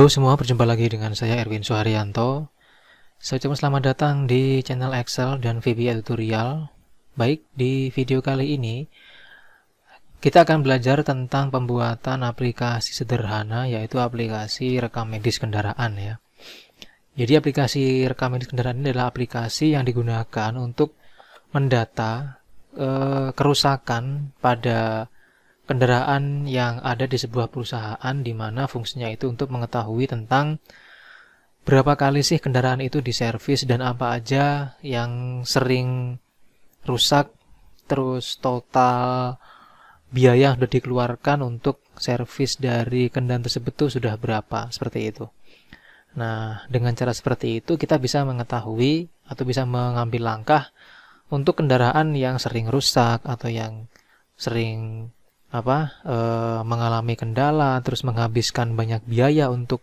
Halo semua, berjumpa lagi dengan saya Erwin Suharyanto. Saya ucapkan selamat datang di channel Excel dan VBA Tutorial. Baik, di video kali ini kita akan belajar tentang pembuatan aplikasi sederhana yaitu aplikasi rekam medis kendaraan ya. Jadi aplikasi rekam medis kendaraan ini adalah aplikasi yang digunakan untuk mendata eh, kerusakan pada kendaraan yang ada di sebuah perusahaan di mana fungsinya itu untuk mengetahui tentang berapa kali sih kendaraan itu diservis dan apa aja yang sering rusak terus total biaya yang sudah dikeluarkan untuk servis dari kendaraan tersebut itu sudah berapa seperti itu. Nah, dengan cara seperti itu kita bisa mengetahui atau bisa mengambil langkah untuk kendaraan yang sering rusak atau yang sering apa e, mengalami kendala terus menghabiskan banyak biaya untuk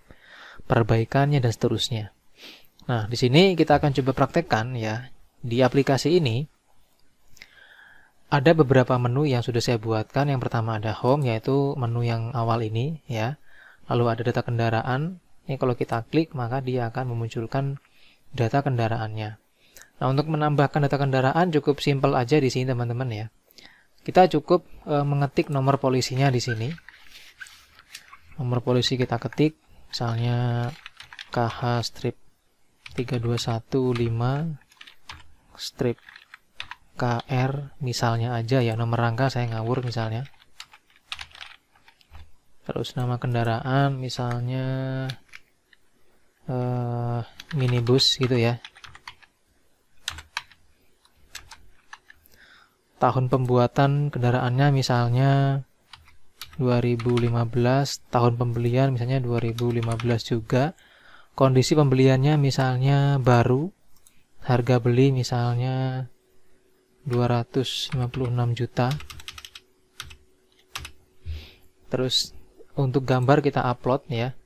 perbaikannya dan seterusnya. Nah, di sini kita akan coba praktekkan ya. Di aplikasi ini ada beberapa menu yang sudah saya buatkan. Yang pertama ada home yaitu menu yang awal ini ya. Lalu ada data kendaraan. Ini kalau kita klik maka dia akan memunculkan data kendaraannya. Nah, untuk menambahkan data kendaraan cukup simpel aja di sini teman-teman ya. Kita cukup e, mengetik nomor polisinya di sini. Nomor polisi kita ketik, misalnya KH strip 3215 strip KR misalnya aja ya nomor rangka saya ngawur misalnya terus nama kendaraan misalnya e, minibus gitu ya tahun pembuatan kendaraannya misalnya 2015, tahun pembelian misalnya 2015 juga, kondisi pembeliannya misalnya baru, harga beli misalnya 256 juta. Terus untuk gambar kita upload ya.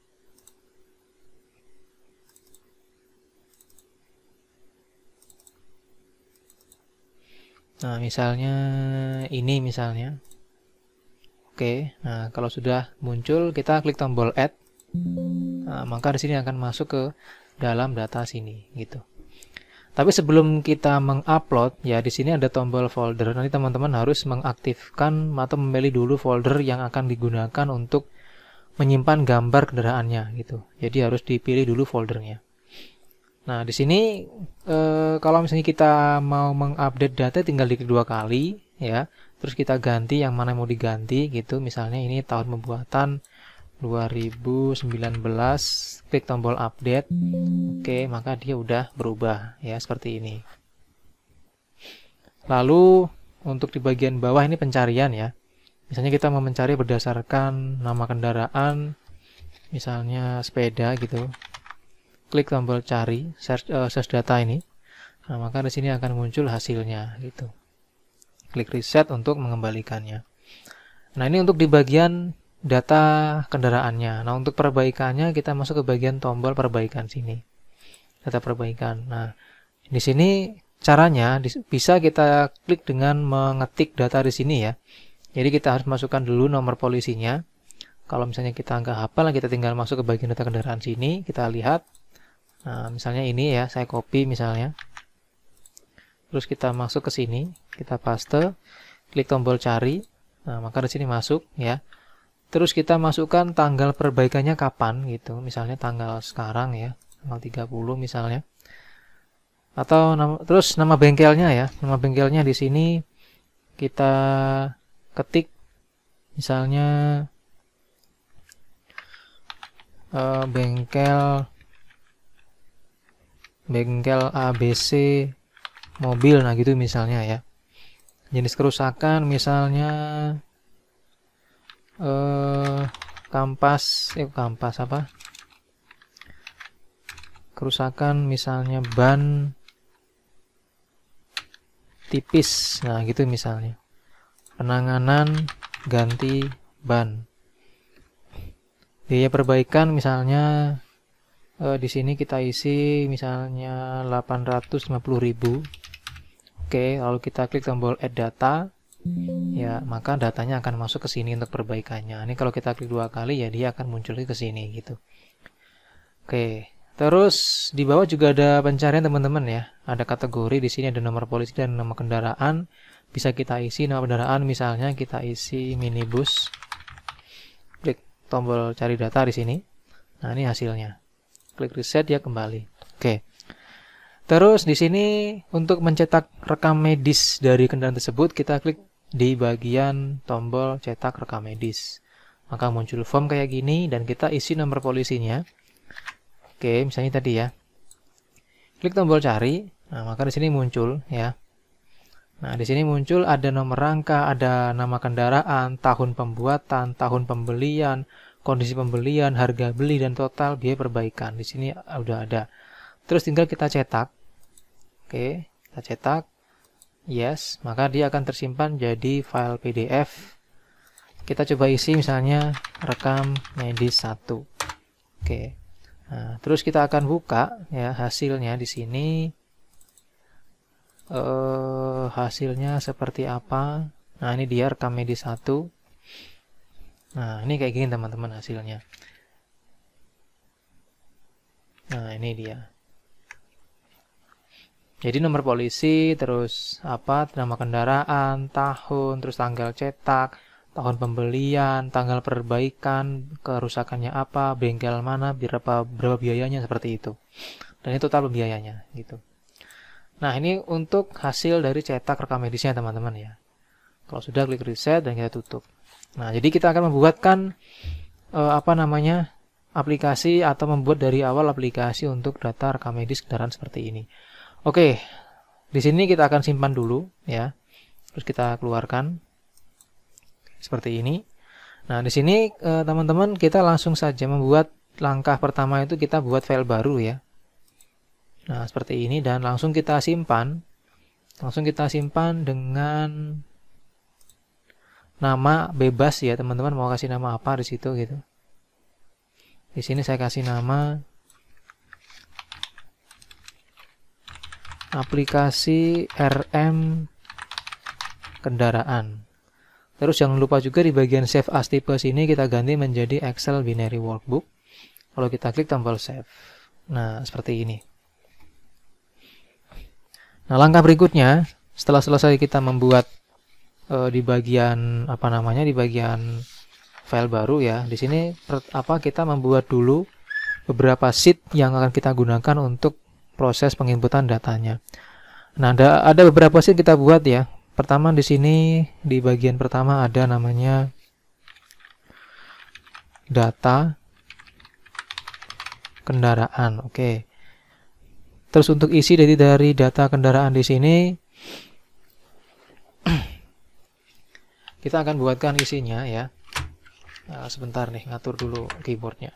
Nah, misalnya ini misalnya. Oke, nah kalau sudah muncul, kita klik tombol add. Nah, maka di sini akan masuk ke dalam data sini gitu. Tapi sebelum kita mengupload, ya di sini ada tombol folder. Nanti teman-teman harus mengaktifkan atau memilih dulu folder yang akan digunakan untuk menyimpan gambar kendaraannya gitu. Jadi harus dipilih dulu foldernya. Nah, di sini e, kalau misalnya kita mau mengupdate data tinggal diklik dua kali ya. Terus kita ganti yang mana mau diganti gitu. Misalnya ini tahun pembuatan 2019 klik tombol update. Oke, maka dia udah berubah ya seperti ini. Lalu untuk di bagian bawah ini pencarian ya. Misalnya kita mau mencari berdasarkan nama kendaraan misalnya sepeda gitu klik tombol cari search, uh, search data ini nah, maka di sini akan muncul hasilnya gitu klik reset untuk mengembalikannya nah ini untuk di bagian data kendaraannya nah untuk perbaikannya kita masuk ke bagian tombol perbaikan sini data perbaikan nah di sini caranya bisa kita klik dengan mengetik data di sini ya jadi kita harus masukkan dulu nomor polisinya kalau misalnya kita nggak hafal kita tinggal masuk ke bagian data kendaraan sini kita lihat Nah, misalnya ini ya, saya copy misalnya. Terus kita masuk ke sini, kita paste, klik tombol cari. Nah, maka di sini masuk ya. Terus kita masukkan tanggal perbaikannya kapan gitu. Misalnya tanggal sekarang ya, tanggal 30 misalnya. Atau nama, terus nama bengkelnya ya. Nama bengkelnya di sini kita ketik misalnya uh, bengkel bengkel ABC mobil nah gitu misalnya ya jenis kerusakan misalnya eh kampas eh kampas apa kerusakan misalnya ban tipis nah gitu misalnya penanganan ganti ban biaya perbaikan misalnya e, di sini kita isi misalnya 850.000 oke lalu kita klik tombol add data ya maka datanya akan masuk ke sini untuk perbaikannya ini kalau kita klik dua kali ya dia akan muncul ke sini gitu oke terus di bawah juga ada pencarian teman-teman ya ada kategori di sini ada nomor polisi dan nomor kendaraan bisa kita isi nama kendaraan misalnya kita isi minibus klik tombol cari data di sini nah ini hasilnya klik reset ya kembali. Oke. Terus di sini untuk mencetak rekam medis dari kendaraan tersebut kita klik di bagian tombol cetak rekam medis. Maka muncul form kayak gini dan kita isi nomor polisinya. Oke, misalnya tadi ya. Klik tombol cari. Nah, maka di sini muncul ya. Nah, di sini muncul ada nomor rangka, ada nama kendaraan, tahun pembuatan, tahun pembelian, kondisi pembelian, harga beli dan total biaya perbaikan. Di sini ah, udah ada. Terus tinggal kita cetak. Oke, kita cetak. Yes, maka dia akan tersimpan jadi file PDF. Kita coba isi misalnya rekam medis 1. Oke. Nah, terus kita akan buka ya hasilnya di sini. Eh, hasilnya seperti apa? Nah, ini dia rekam medis 1 Nah, ini kayak gini teman-teman hasilnya. Nah, ini dia. Jadi nomor polisi, terus apa, nama kendaraan, tahun, terus tanggal cetak, tahun pembelian, tanggal perbaikan, kerusakannya apa, bengkel mana, berapa berapa biayanya seperti itu. Dan ini total biayanya gitu. Nah, ini untuk hasil dari cetak rekam medisnya teman-teman ya. Kalau sudah klik reset dan kita tutup. Nah, jadi kita akan membuatkan uh, apa namanya? aplikasi atau membuat dari awal aplikasi untuk data rekam medis kendaraan seperti ini. Oke, di sini kita akan simpan dulu ya. Terus kita keluarkan seperti ini. Nah, di sini eh, teman-teman uh, kita langsung saja membuat langkah pertama itu kita buat file baru ya. Nah, seperti ini dan langsung kita simpan. Langsung kita simpan dengan nama bebas ya teman-teman mau kasih nama apa di situ gitu di sini saya kasih nama aplikasi RM kendaraan terus jangan lupa juga di bagian save as tipe sini kita ganti menjadi Excel binary workbook kalau kita klik tombol save nah seperti ini nah langkah berikutnya setelah selesai kita membuat Eh, di bagian apa namanya di bagian file baru ya. Di sini apa kita membuat dulu beberapa sheet yang akan kita gunakan untuk proses penginputan datanya. Nah, ada ada beberapa sheet kita buat ya. Pertama di sini di bagian pertama ada namanya data kendaraan. Oke. Okay. Terus untuk isi dari dari data kendaraan di sini kita akan buatkan isinya ya nah, sebentar nih ngatur dulu keyboardnya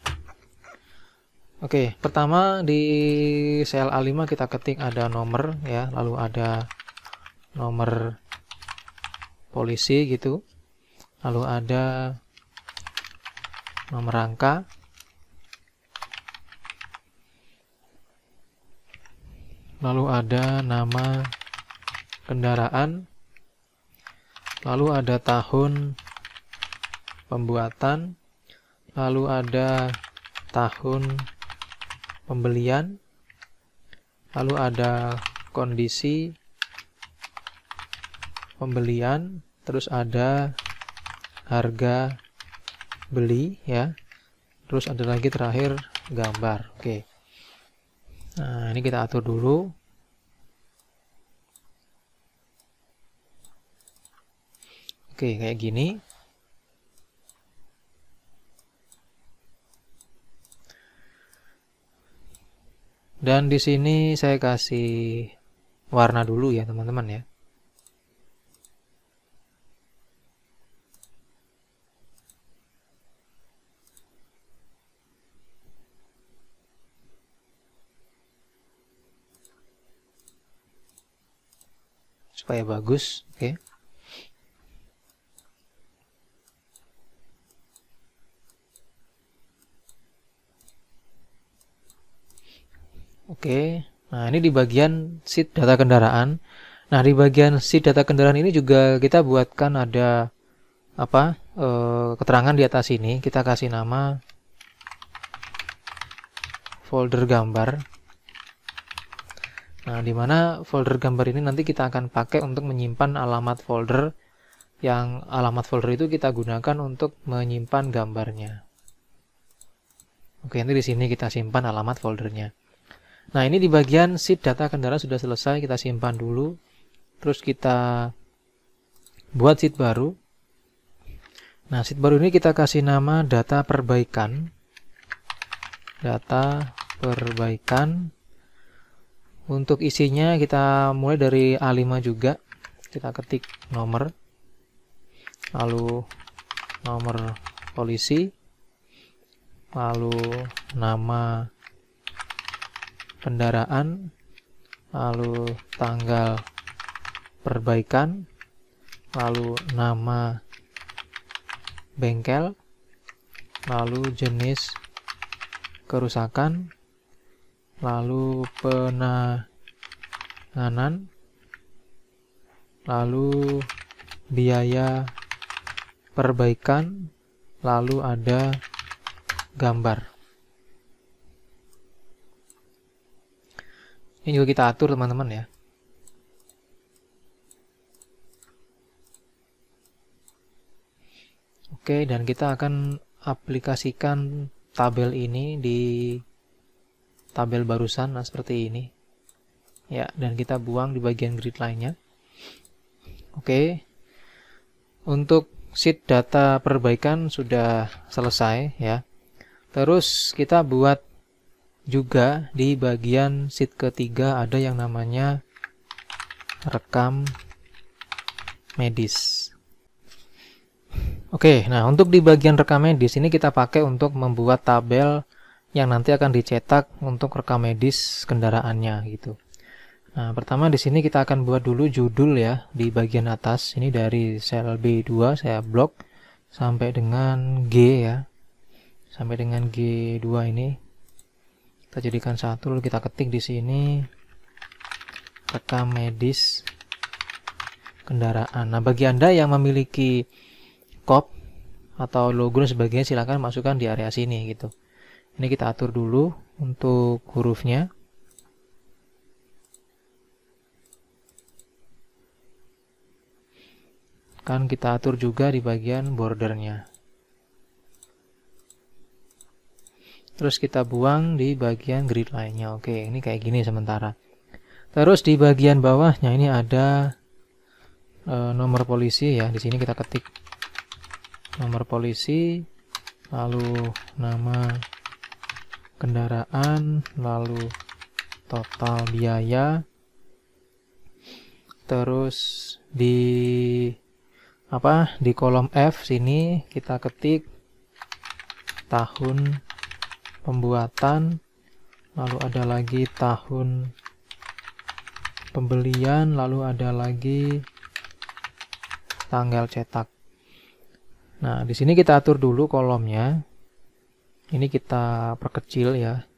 Oke pertama di sel A5 kita ketik ada nomor ya lalu ada nomor polisi gitu lalu ada nomor rangka lalu ada nama kendaraan lalu ada tahun pembuatan, lalu ada tahun pembelian, lalu ada kondisi pembelian, terus ada harga beli ya. Terus ada lagi terakhir gambar. Oke. Nah, ini kita atur dulu. Oke, kayak gini. Dan di sini saya kasih warna dulu ya, teman-teman ya. supaya bagus Oke. Nah, ini di bagian sheet data kendaraan. Nah, di bagian sheet data kendaraan ini juga kita buatkan ada apa? E, keterangan di atas ini. Kita kasih nama folder gambar. Nah, di mana folder gambar ini nanti kita akan pakai untuk menyimpan alamat folder yang alamat folder itu kita gunakan untuk menyimpan gambarnya. Oke, nanti di sini kita simpan alamat foldernya. Nah ini di bagian sheet data kendaraan sudah selesai, kita simpan dulu. Terus kita buat sheet baru. Nah sheet baru ini kita kasih nama data perbaikan. Data perbaikan. Untuk isinya kita mulai dari A5 juga. Kita ketik nomor. Lalu nomor polisi. Lalu nama kendaraan lalu tanggal perbaikan lalu nama bengkel lalu jenis kerusakan lalu penanganan lalu biaya perbaikan lalu ada gambar Ini juga kita atur teman-teman ya. Oke, dan kita akan aplikasikan tabel ini di tabel barusan nah seperti ini. Ya, dan kita buang di bagian grid lainnya. Oke. Untuk sheet data perbaikan sudah selesai ya. Terus kita buat juga di bagian sheet ketiga ada yang namanya rekam medis. Oke, nah untuk di bagian rekam medis ini kita pakai untuk membuat tabel yang nanti akan dicetak untuk rekam medis kendaraannya gitu. Nah, pertama di sini kita akan buat dulu judul ya di bagian atas. Ini dari sel B2 saya blok sampai dengan G ya. Sampai dengan G2 ini kita jadikan satu lalu kita ketik di sini rekam medis kendaraan nah bagi anda yang memiliki kop atau logo dan sebagainya silahkan masukkan di area sini gitu ini kita atur dulu untuk hurufnya kan kita atur juga di bagian bordernya terus kita buang di bagian grid lainnya oke ini kayak gini sementara terus di bagian bawahnya ini ada e, nomor polisi ya di sini kita ketik nomor polisi lalu nama kendaraan lalu total biaya terus di apa di kolom F sini kita ketik tahun pembuatan lalu ada lagi tahun pembelian lalu ada lagi tanggal cetak nah di sini kita atur dulu kolomnya ini kita perkecil ya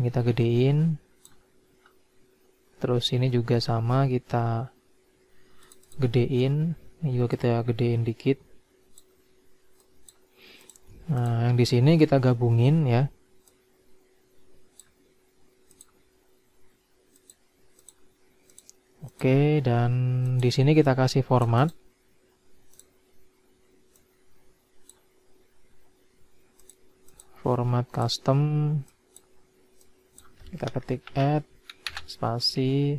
kita gedein terus ini juga sama kita gedein ini juga kita gedein dikit Nah, yang di sini kita gabungin ya. Oke, dan di sini kita kasih format. Format custom. Kita ketik add spasi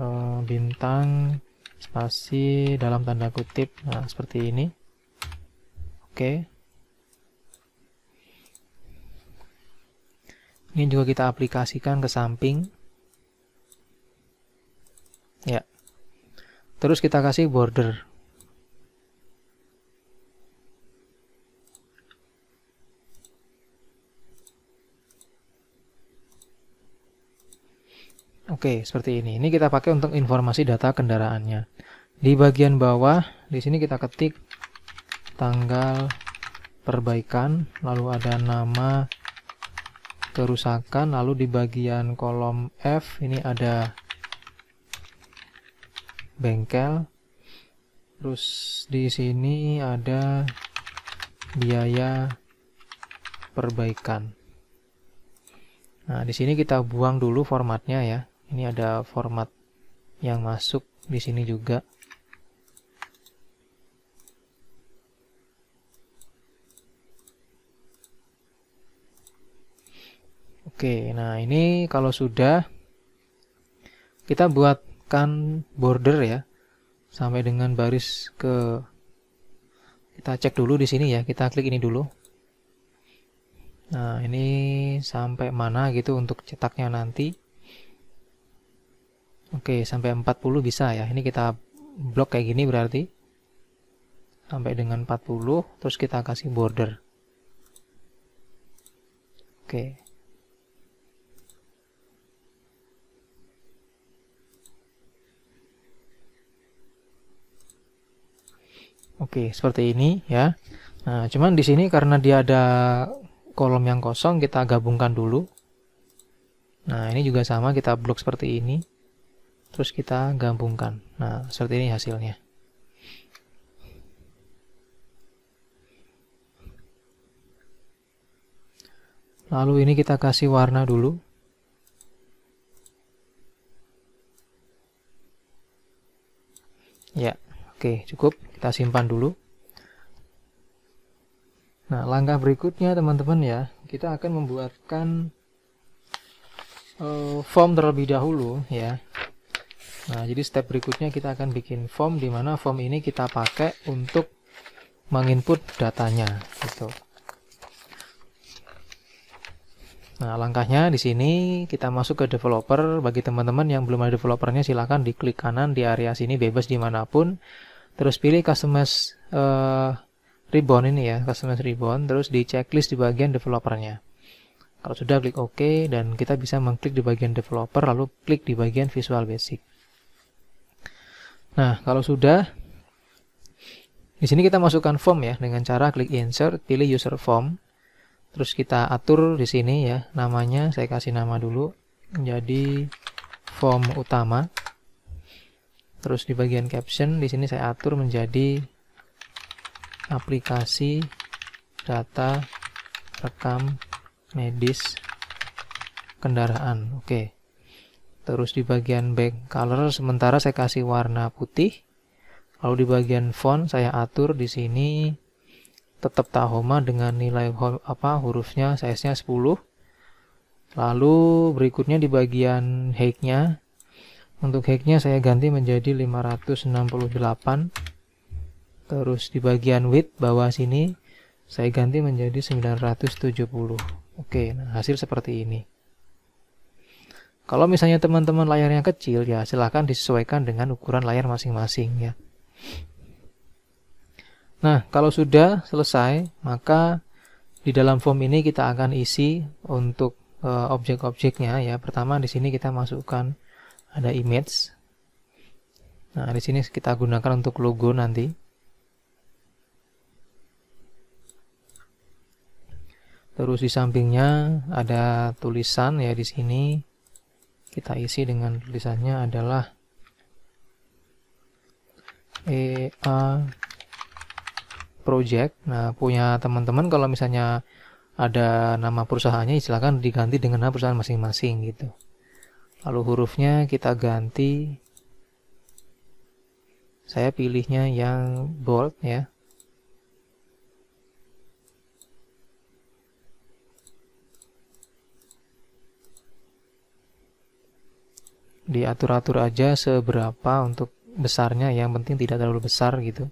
eh, bintang spasi dalam tanda kutip. Nah, seperti ini. Oke. Ini juga kita aplikasikan ke samping. Ya. Terus kita kasih border. Oke, seperti ini. Ini kita pakai untuk informasi data kendaraannya. Di bagian bawah, di sini kita ketik tanggal perbaikan, lalu ada nama kerusakan, lalu di bagian kolom F ini ada bengkel. Terus di sini ada biaya perbaikan. Nah, di sini kita buang dulu formatnya ya. Ini ada format yang masuk di sini juga. Oke, nah ini kalau sudah kita buatkan border ya sampai dengan baris ke kita cek dulu di sini ya, kita klik ini dulu. Nah, ini sampai mana gitu untuk cetaknya nanti. Oke, sampai 40 bisa ya. Ini kita blok kayak gini berarti. Sampai dengan 40, terus kita kasih border. Oke. Oke, seperti ini ya. Nah, cuman di sini karena dia ada kolom yang kosong, kita gabungkan dulu. Nah, ini juga sama, kita blok seperti ini. Terus kita gabungkan. Nah, seperti ini hasilnya. Lalu ini kita kasih warna dulu. Ya, oke, cukup. Kita simpan dulu. Nah, langkah berikutnya teman-teman ya, kita akan membuatkan uh, form terlebih dahulu ya. Nah, jadi step berikutnya kita akan bikin form di mana form ini kita pakai untuk menginput datanya gitu. Nah, langkahnya di sini kita masuk ke developer. Bagi teman-teman yang belum ada developernya silahkan diklik kanan di area sini bebas dimanapun terus pilih customers uh, ribbon ini ya customers ribbon terus di checklist di bagian developernya kalau sudah klik OK dan kita bisa mengklik di bagian developer lalu klik di bagian Visual Basic nah kalau sudah di sini kita masukkan form ya dengan cara klik insert pilih user form terus kita atur di sini ya namanya saya kasih nama dulu menjadi form utama Terus di bagian caption di sini saya atur menjadi aplikasi data rekam medis kendaraan. Oke. Terus di bagian back color sementara saya kasih warna putih. Lalu di bagian font saya atur di sini tetap Tahoma dengan nilai apa hurufnya size-nya 10. Lalu berikutnya di bagian height-nya untuk hacknya saya ganti menjadi 568 terus di bagian width bawah sini saya ganti menjadi 970 oke nah hasil seperti ini kalau misalnya teman-teman layarnya kecil ya silahkan disesuaikan dengan ukuran layar masing-masing ya nah kalau sudah selesai maka di dalam form ini kita akan isi untuk eh, objek-objeknya ya. Pertama di sini kita masukkan ada image nah di sini kita gunakan untuk logo nanti terus di sampingnya ada tulisan ya di sini kita isi dengan tulisannya adalah EA project nah punya teman-teman kalau misalnya ada nama perusahaannya silahkan diganti dengan nama perusahaan masing-masing gitu lalu hurufnya kita ganti saya pilihnya yang bold ya diatur-atur aja seberapa untuk besarnya yang penting tidak terlalu besar gitu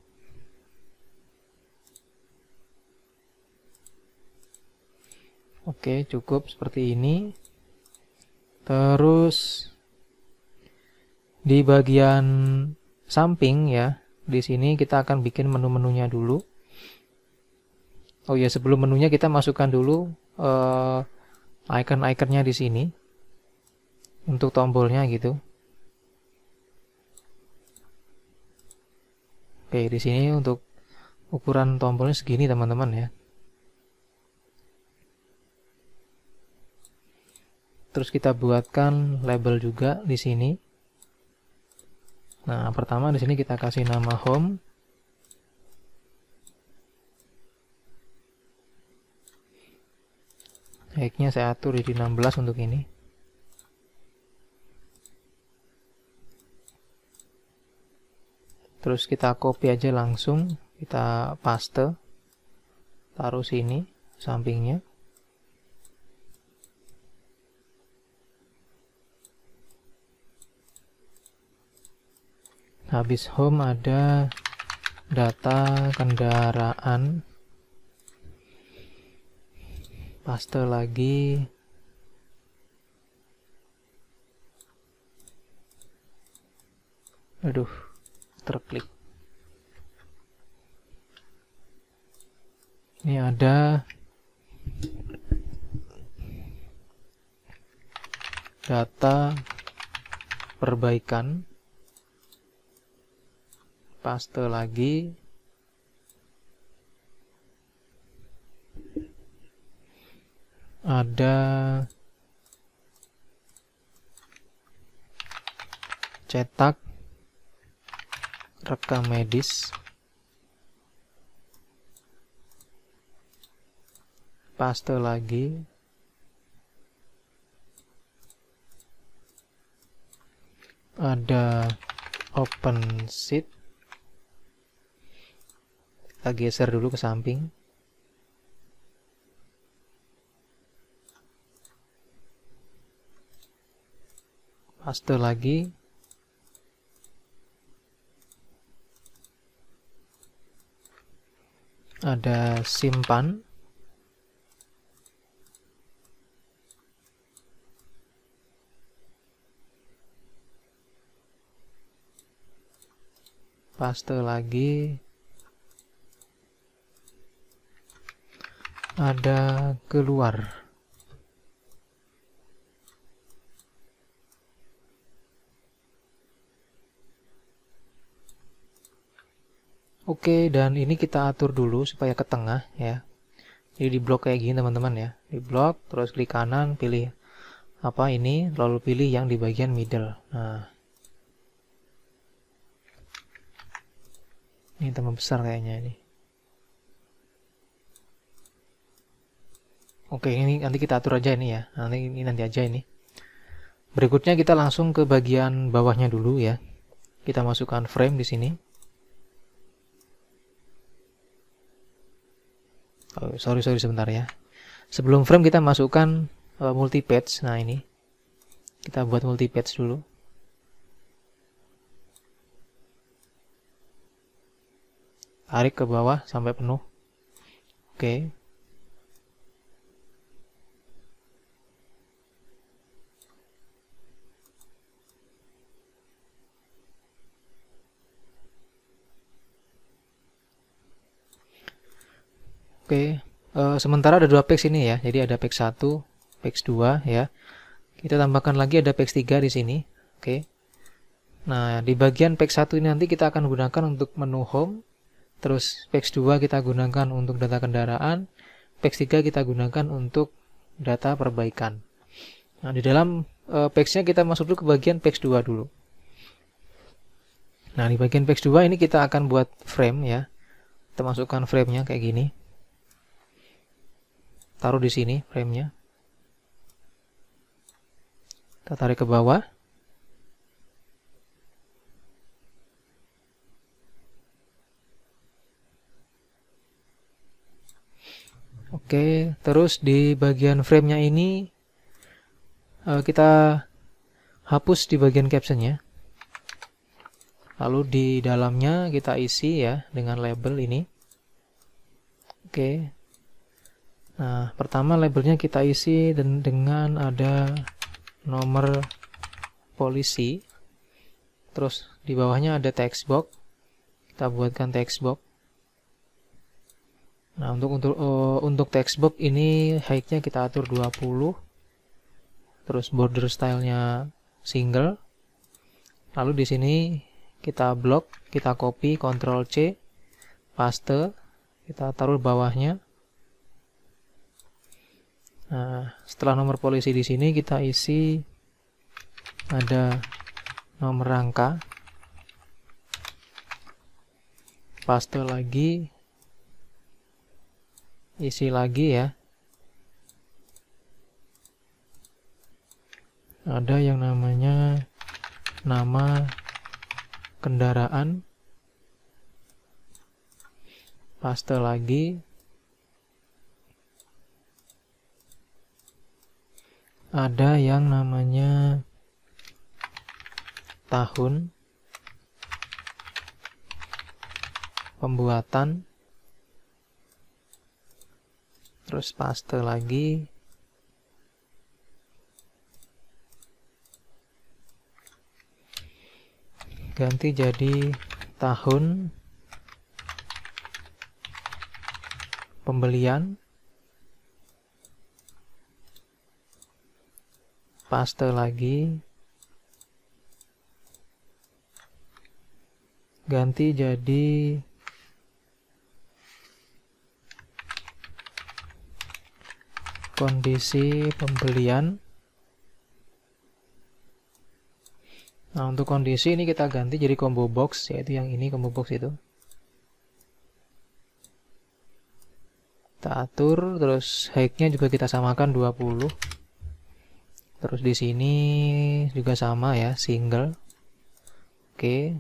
oke cukup seperti ini Terus di bagian samping ya, di sini kita akan bikin menu-menunya dulu. Oh ya, sebelum menunya kita masukkan dulu uh, icon-iconnya di sini untuk tombolnya gitu. Oke, di sini untuk ukuran tombolnya segini teman-teman ya. terus kita buatkan label juga di sini nah pertama di sini kita kasih nama home Naiknya saya atur di 16 untuk ini. Terus kita copy aja langsung, kita paste, taruh sini sampingnya. habis home ada data kendaraan paste lagi aduh terklik ini ada data perbaikan paste lagi ada cetak rekam medis paste lagi ada open sheet kita geser dulu ke samping paste lagi ada simpan paste lagi ada keluar Oke, dan ini kita atur dulu supaya ke tengah ya. Jadi di blok kayak gini teman-teman ya. Di blok, terus klik kanan, pilih apa ini, lalu pilih yang di bagian middle. Nah. Ini tambah besar kayaknya ini. Oke, ini nanti kita atur aja ini ya. Nanti ini nanti aja ini. Berikutnya kita langsung ke bagian bawahnya dulu ya. Kita masukkan frame di sini. Oh, sorry sorry sebentar ya. Sebelum frame kita masukkan uh, eh, multi page. Nah ini kita buat multi page dulu. Tarik ke bawah sampai penuh. Oke. Okay. Oke, uh, sementara ada dua page ini ya. Jadi ada page 1, page 2 ya. Kita tambahkan lagi ada page 3 di sini. Oke. Nah, di bagian page 1 ini nanti kita akan gunakan untuk menu home. Terus page 2 kita gunakan untuk data kendaraan. Page 3 kita gunakan untuk data perbaikan. Nah, di dalam uh, eh, page-nya kita masuk dulu ke bagian page 2 dulu. Nah, di bagian page 2 ini kita akan buat frame ya. Kita masukkan frame nya kayak gini taruh di sini framenya kita tarik ke bawah Oke, terus di bagian framenya ini eh, kita hapus di bagian captionnya. Lalu di dalamnya kita isi ya dengan label ini. Oke, Nah, pertama labelnya kita isi dan dengan ada nomor polisi. Terus di bawahnya ada text box. Kita buatkan text box. Nah, untuk untuk uh, untuk text box ini height-nya kita atur 20. Terus border style-nya single. Lalu di sini kita blok, kita copy, Ctrl C, paste, kita taruh bawahnya Nah, setelah nomor polisi di sini kita isi ada nomor rangka. Paste lagi. Isi lagi ya. Ada yang namanya nama kendaraan. Paste lagi. ada yang namanya tahun pembuatan terus paste lagi ganti jadi tahun pembelian paste lagi ganti jadi kondisi pembelian nah untuk kondisi ini kita ganti jadi combo box yaitu yang ini combo box itu kita atur terus height-nya juga kita samakan 20 terus di sini juga sama ya single oke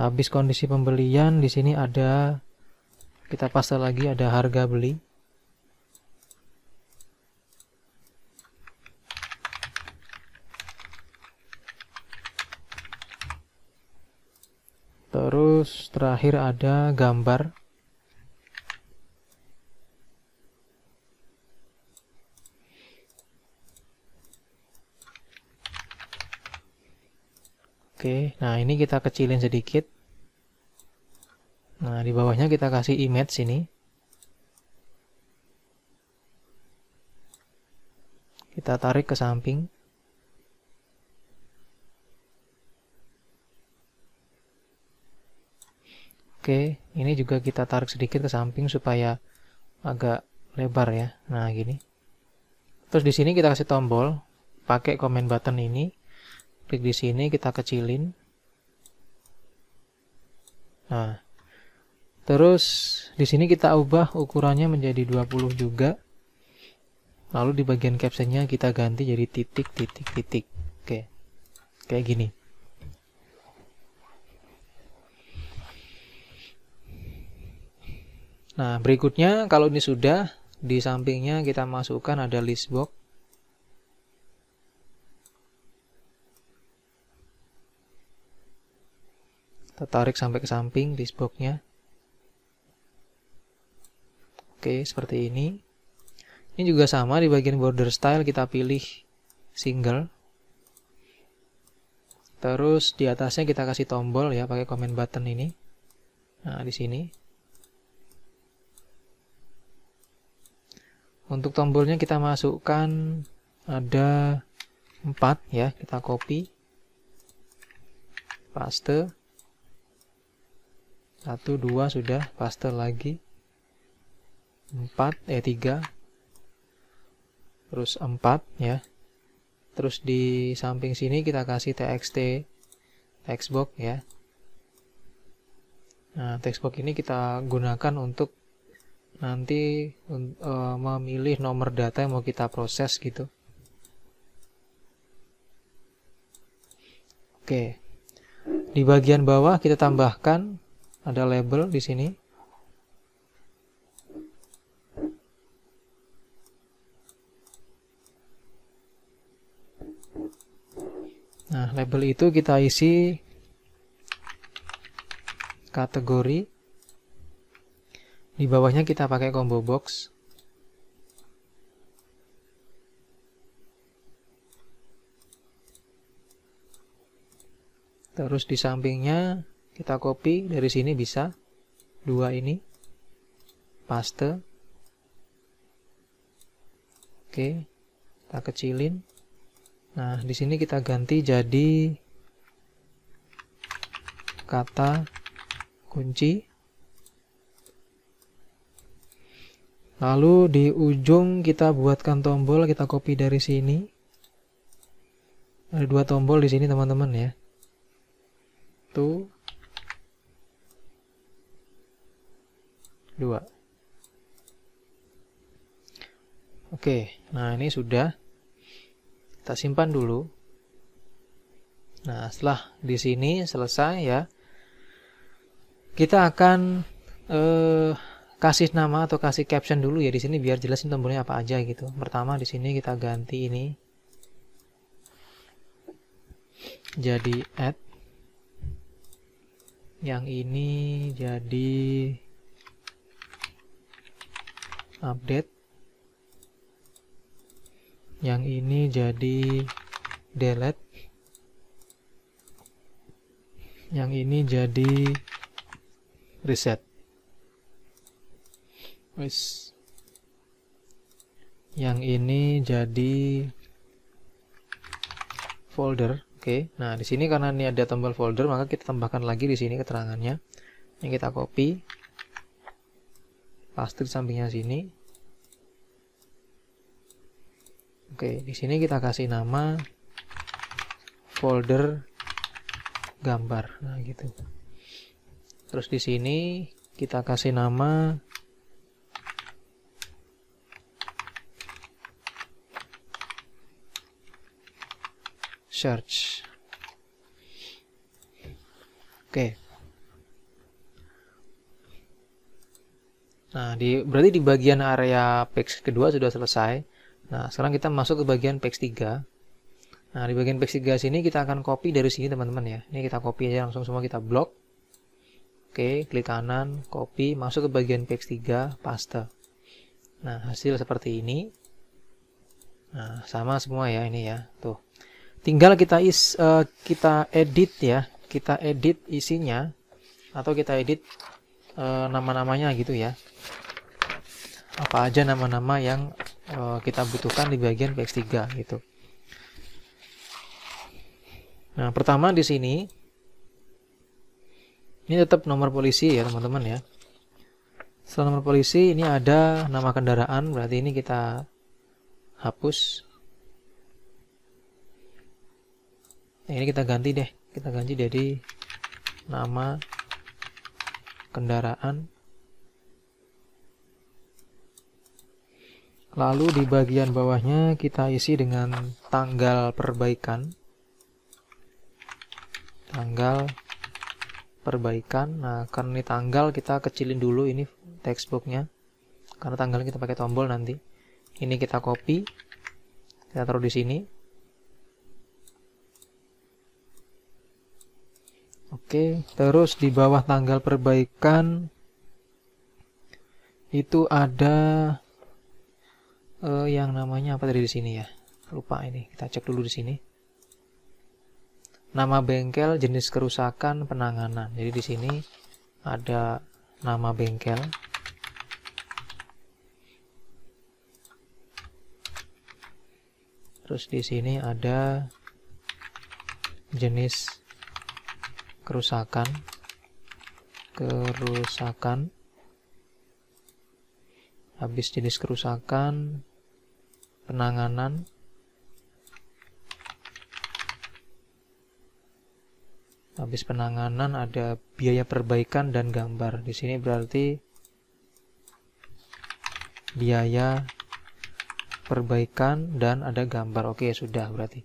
habis kondisi pembelian di sini ada kita paste lagi ada harga beli terus terakhir ada gambar Oke, nah ini kita kecilin sedikit. Nah, di bawahnya kita kasih image ini. Kita tarik ke samping. Oke, ini juga kita tarik sedikit ke samping supaya agak lebar ya. Nah, gini. Terus di sini kita kasih tombol pakai comment button ini klik di sini kita kecilin nah terus di sini kita ubah ukurannya menjadi 20 juga lalu di bagian captionnya kita ganti jadi titik titik titik oke kayak gini nah berikutnya kalau ini sudah di sampingnya kita masukkan ada list box kita tarik sampai ke samping diskboxnya oke seperti ini ini juga sama di bagian border style kita pilih single terus di atasnya kita kasih tombol ya pakai comment button ini nah di sini untuk tombolnya kita masukkan ada empat ya kita copy paste 1, 2 sudah paste lagi 4, eh 3 terus 4 ya terus di samping sini kita kasih txt textbox ya nah textbox ini kita gunakan untuk nanti uh, memilih nomor data yang mau kita proses gitu oke di bagian bawah kita tambahkan ada label di sini Nah, label itu kita isi kategori. Di bawahnya kita pakai combo box. Terus di sampingnya kita copy dari sini bisa dua ini paste oke kita kecilin nah di sini kita ganti jadi kata kunci lalu di ujung kita buatkan tombol kita copy dari sini ada dua tombol di sini teman-teman ya tuh 2 oke nah ini sudah kita simpan dulu nah setelah di sini selesai ya kita akan eh, kasih nama atau kasih caption dulu ya di sini biar jelasin tombolnya apa aja gitu. Pertama di sini kita ganti ini jadi add. Yang ini jadi update yang ini jadi delete yang ini jadi reset wis yang ini jadi folder oke nah di sini karena ini ada tombol folder maka kita tambahkan lagi di sini keterangannya yang kita copy paste di sampingnya sini Oke, di sini kita kasih nama folder gambar. Nah, gitu. Terus di sini kita kasih nama search. Oke. Nah, di berarti di bagian area page kedua sudah selesai. Nah, sekarang kita masuk ke bagian page 3. Nah, di bagian page 3 sini kita akan copy dari sini teman-teman ya. Ini kita copy aja langsung semua kita blok. Oke, klik kanan, copy, masuk ke bagian page 3, paste. Nah, hasil seperti ini. Nah, sama semua ya ini ya. Tuh. Tinggal kita is uh, kita edit ya. Kita edit isinya atau kita edit uh, nama-namanya gitu ya. Apa aja nama-nama yang Eh, kita butuhkan di bagian PX3 gitu. Nah, pertama di sini ini tetap nomor polisi ya, teman-teman ya. Setelah nomor polisi ini ada nama kendaraan, berarti ini kita hapus. Nah, ini kita ganti deh, kita ganti jadi nama kendaraan lalu di bagian bawahnya kita isi dengan tanggal perbaikan tanggal perbaikan nah karena ini tanggal kita kecilin dulu ini textbooknya karena tanggalnya kita pakai tombol nanti ini kita copy kita taruh di sini Oke, terus di bawah tanggal perbaikan itu ada uh, yang namanya apa tadi di sini ya lupa ini kita cek dulu di sini nama bengkel jenis kerusakan penanganan jadi di sini ada nama bengkel terus di sini ada jenis kerusakan kerusakan habis jenis kerusakan penanganan habis penanganan ada biaya perbaikan dan gambar di sini berarti biaya perbaikan dan ada gambar oke sudah berarti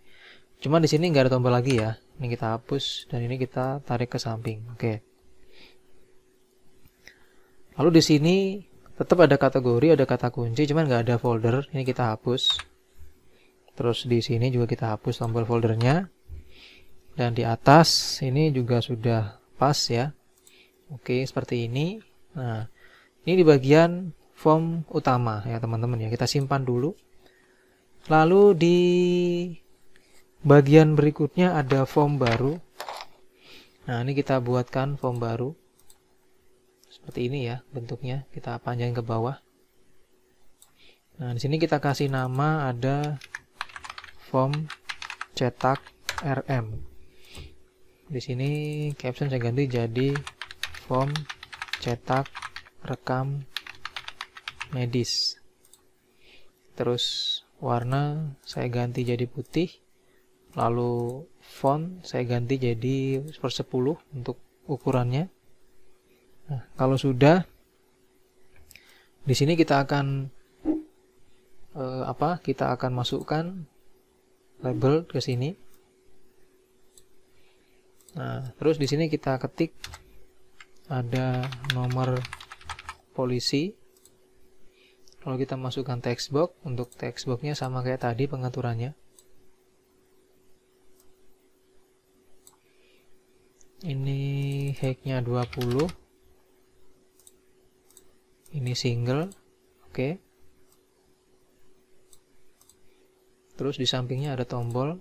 cuma di sini nggak ada tombol lagi ya ini kita hapus dan ini kita tarik ke samping oke lalu di sini tetap ada kategori ada kata kunci cuman nggak ada folder ini kita hapus terus di sini juga kita hapus tombol foldernya dan di atas ini juga sudah pas ya oke seperti ini nah ini di bagian form utama ya teman-teman ya kita simpan dulu lalu di bagian berikutnya ada form baru nah ini kita buatkan form baru seperti ini ya bentuknya kita panjangin ke bawah nah di sini kita kasih nama ada form cetak RM di sini caption saya ganti jadi form cetak rekam medis terus warna saya ganti jadi putih lalu font saya ganti jadi per 10 untuk ukurannya Nah, kalau sudah di sini kita akan eh, apa? Kita akan masukkan label ke sini. Nah, terus di sini kita ketik ada nomor polisi. Kalau kita masukkan text box, untuk text boxnya sama kayak tadi pengaturannya. Ini hacknya 20 ini single oke terus di sampingnya ada tombol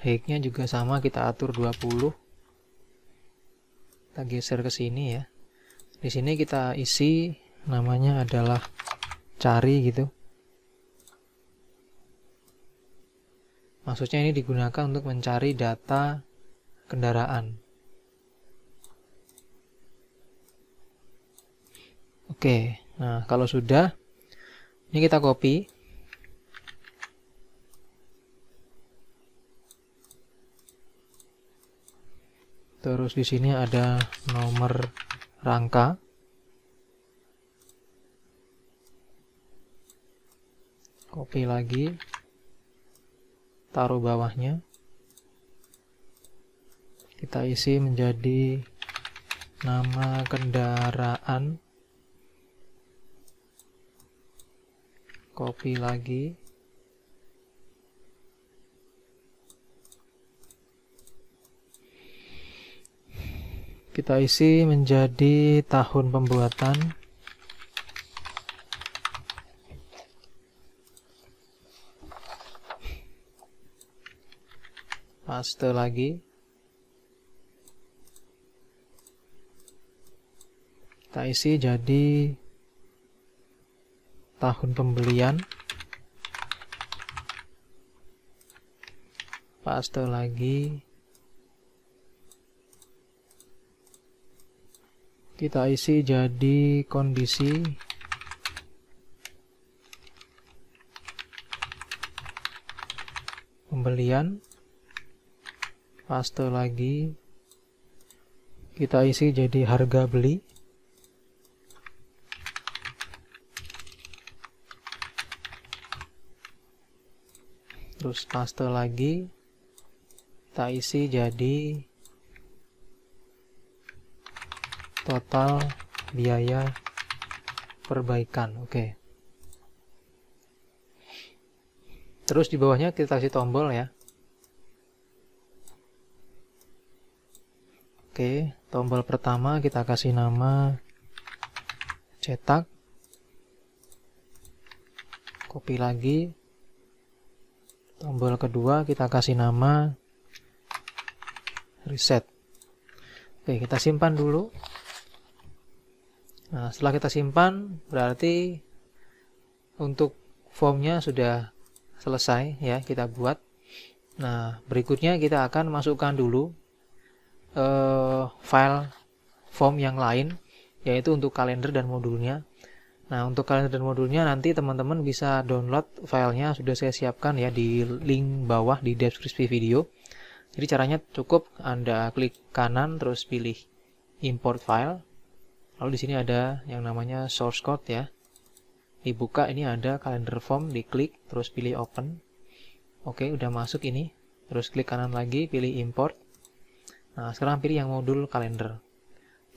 height nya juga sama kita atur 20 kita geser ke sini ya di sini kita isi namanya adalah cari gitu Maksudnya ini digunakan untuk mencari data kendaraan. Oke, nah kalau sudah, ini kita copy. Terus di sini ada nomor rangka. Copy lagi taruh bawahnya kita isi menjadi nama kendaraan copy lagi kita isi menjadi tahun pembuatan paste lagi kita isi jadi tahun pembelian paste lagi kita isi jadi kondisi pembelian paste lagi kita isi jadi harga beli terus paste lagi kita isi jadi total biaya perbaikan oke okay. terus di bawahnya kita kasih tombol ya Oke, tombol pertama kita kasih nama cetak. Copy lagi. Tombol kedua kita kasih nama reset. Oke, kita simpan dulu. Nah, setelah kita simpan, berarti untuk formnya sudah selesai ya kita buat. Nah, berikutnya kita akan masukkan dulu uh, file form yang lain yaitu untuk kalender dan modulnya nah untuk kalender dan modulnya nanti teman-teman bisa download filenya sudah saya siapkan ya di link bawah di deskripsi video jadi caranya cukup anda klik kanan terus pilih import file lalu di sini ada yang namanya source code ya dibuka ini ada kalender form diklik terus pilih open oke udah masuk ini terus klik kanan lagi pilih import Nah, sekarang pilih yang modul kalender.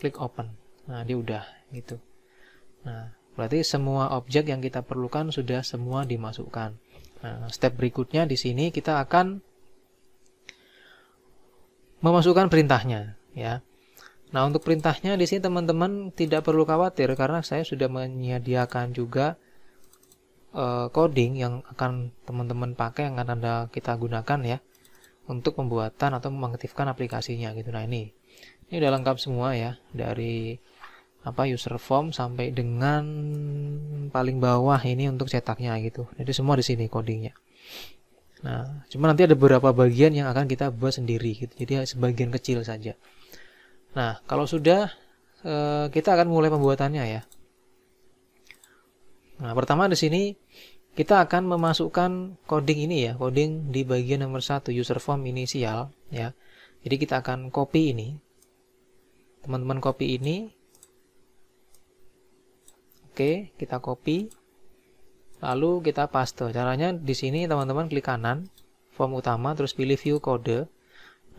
Klik open. Nah, dia udah gitu. Nah, berarti semua objek yang kita perlukan sudah semua dimasukkan. Nah, step berikutnya di sini kita akan memasukkan perintahnya, ya. Nah, untuk perintahnya di sini teman-teman tidak perlu khawatir karena saya sudah menyediakan juga eh, coding yang akan teman-teman pakai yang akan Anda kita gunakan ya untuk pembuatan atau mengaktifkan aplikasinya gitu. Nah, ini. Ini udah lengkap semua ya dari apa user form sampai dengan paling bawah ini untuk cetaknya gitu. Jadi semua di sini codingnya. Nah, cuma nanti ada beberapa bagian yang akan kita buat sendiri gitu. Jadi ya, sebagian kecil saja. Nah, kalau sudah eh, kita akan mulai pembuatannya ya. Nah, pertama di sini kita akan memasukkan coding ini ya, coding di bagian nomor satu user form inisial ya. Jadi kita akan copy ini. Teman-teman copy ini. Oke, kita copy. Lalu kita paste. Caranya di sini teman-teman klik kanan form utama terus pilih view kode.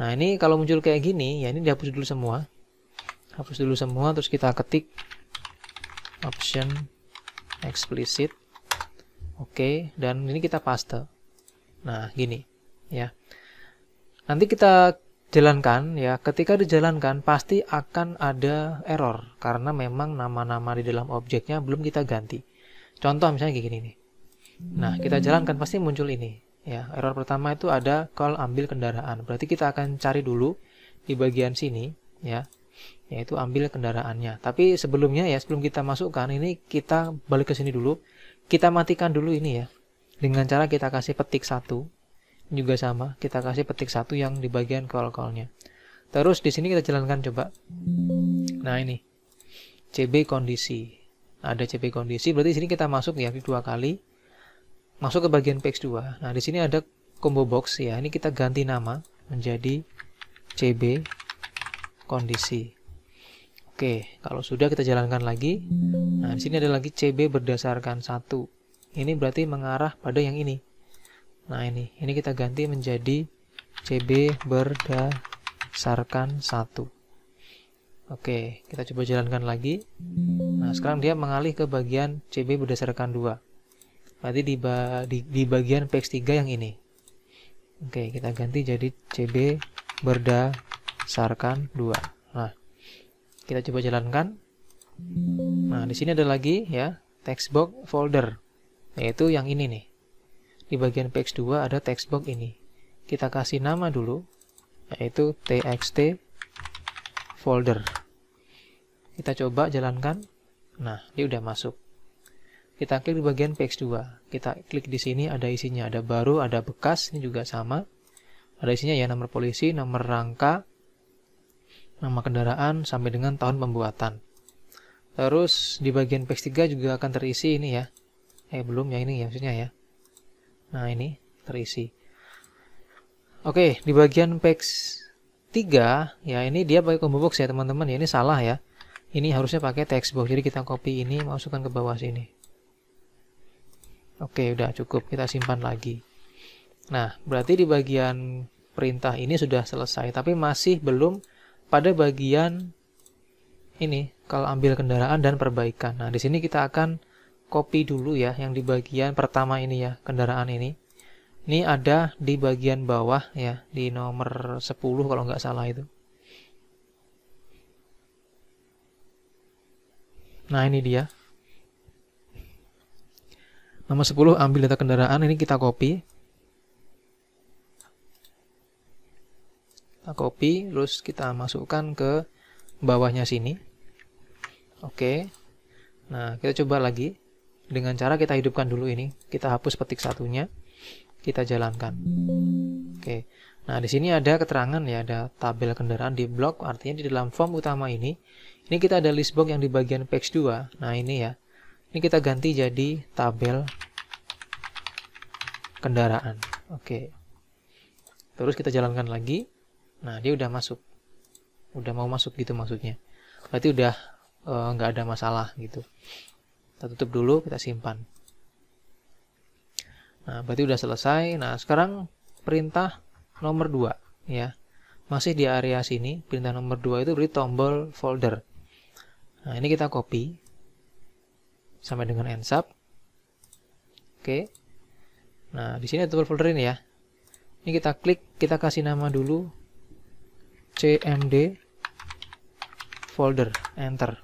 Nah, ini kalau muncul kayak gini, ya ini dihapus dulu semua. Hapus dulu semua terus kita ketik option explicit Oke, dan ini kita paste. Nah, gini ya. Nanti kita jalankan ya, ketika dijalankan pasti akan ada error karena memang nama-nama di dalam objeknya belum kita ganti. Contoh misalnya kayak gini nih. Nah, kita jalankan pasti muncul ini ya. Error pertama itu ada call ambil kendaraan. Berarti kita akan cari dulu di bagian sini ya yaitu ambil kendaraannya. Tapi sebelumnya ya sebelum kita masukkan ini kita balik ke sini dulu kita matikan dulu ini ya dengan cara kita kasih petik satu juga sama kita kasih petik satu yang di bagian call nya terus di sini kita jalankan coba nah ini cb kondisi ada cb kondisi berarti di sini kita masuk ya dua kali masuk ke bagian page 2 nah di sini ada combo box ya ini kita ganti nama menjadi cb kondisi Oke, kalau sudah kita jalankan lagi. Nah, di sini ada lagi CB berdasarkan satu. Ini berarti mengarah pada yang ini. Nah, ini. Ini kita ganti menjadi CB berdasarkan satu. Oke, kita coba jalankan lagi. Nah, sekarang dia mengalih ke bagian CB berdasarkan dua. Berarti di, ba di, di bagian PX3 yang ini. Oke, kita ganti jadi CB berdasarkan 2. Kita coba jalankan. Nah, di sini ada lagi ya, textbox folder. Yaitu yang ini nih. Di bagian page 2 ada textbox ini. Kita kasih nama dulu, yaitu txt folder. Kita coba jalankan. Nah, dia udah masuk. Kita klik di bagian page 2. Kita klik di sini ada isinya, ada baru, ada bekas, ini juga sama. Ada isinya ya nomor polisi, nomor rangka, nama kendaraan sampai dengan tahun pembuatan. Terus di bagian page 3 juga akan terisi ini ya. Eh belum ya ini ya maksudnya ya. Nah ini terisi. Oke, di bagian page 3 ya ini dia pakai combo box ya teman-teman ya ini salah ya. Ini harusnya pakai text box. Jadi kita copy ini masukkan ke bawah sini. Oke, udah cukup. Kita simpan lagi. Nah, berarti di bagian perintah ini sudah selesai tapi masih belum pada bagian ini kalau ambil kendaraan dan perbaikan. Nah, di sini kita akan copy dulu ya yang di bagian pertama ini ya, kendaraan ini. Ini ada di bagian bawah ya, di nomor 10 kalau nggak salah itu. Nah, ini dia. Nomor 10 ambil data kendaraan, ini kita copy. copy terus kita masukkan ke bawahnya sini oke okay. nah kita coba lagi dengan cara kita hidupkan dulu ini kita hapus petik satunya kita jalankan oke okay. nah di sini ada keterangan ya ada tabel kendaraan di blok artinya di dalam form utama ini ini kita ada list box yang di bagian page 2 nah ini ya ini kita ganti jadi tabel kendaraan oke okay. terus kita jalankan lagi Nah, dia udah masuk. Udah mau masuk gitu maksudnya. Berarti udah eh, nggak uh, ada masalah gitu. Kita tutup dulu, kita simpan. Nah, berarti udah selesai. Nah, sekarang perintah nomor 2 ya. Masih di area sini, perintah nomor 2 itu beri tombol folder. Nah, ini kita copy sampai dengan nsub. Oke. Nah, di sini ada tombol folder ini ya. Ini kita klik, kita kasih nama dulu cmd folder enter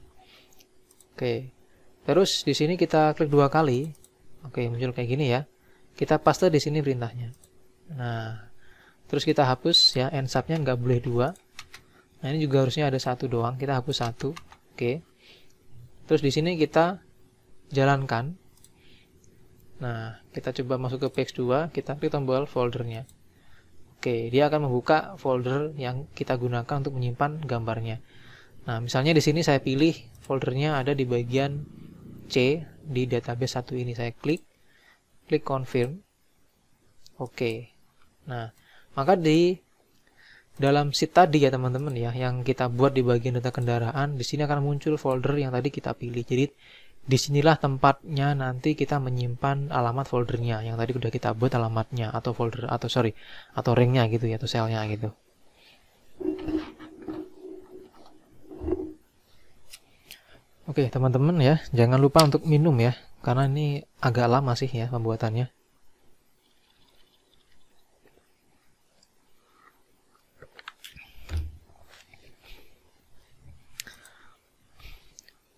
oke terus di sini kita klik dua kali oke muncul kayak gini ya kita paste di sini perintahnya nah terus kita hapus ya nsubnya nggak boleh dua nah ini juga harusnya ada satu doang kita hapus satu oke terus di sini kita jalankan nah kita coba masuk ke page 2 kita klik tombol foldernya Oke, dia akan membuka folder yang kita gunakan untuk menyimpan gambarnya. Nah, misalnya di sini saya pilih foldernya ada di bagian C di database satu ini. Saya klik, klik confirm. Oke. Nah, maka di dalam sheet tadi ya teman-teman ya yang kita buat di bagian data kendaraan di sini akan muncul folder yang tadi kita pilih jadi disinilah tempatnya nanti kita menyimpan alamat foldernya yang tadi udah kita buat alamatnya atau folder atau sorry atau ringnya gitu ya atau selnya gitu Oke teman-teman ya jangan lupa untuk minum ya karena ini agak lama sih ya pembuatannya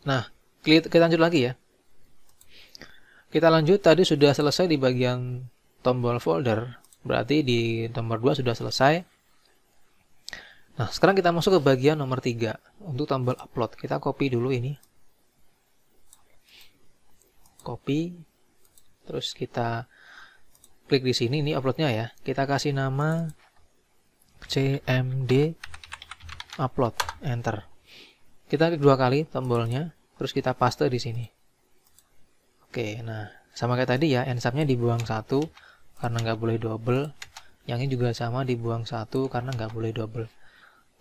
Nah, kita lanjut lagi ya kita lanjut tadi sudah selesai di bagian tombol folder berarti di nomor 2 sudah selesai nah sekarang kita masuk ke bagian nomor 3 untuk tombol upload kita copy dulu ini copy terus kita klik di sini ini uploadnya ya kita kasih nama cmd upload enter kita klik dua kali tombolnya terus kita paste di sini. Oke, nah sama kayak tadi ya, ensubnya dibuang satu karena nggak boleh double. Yang ini juga sama dibuang satu karena nggak boleh double.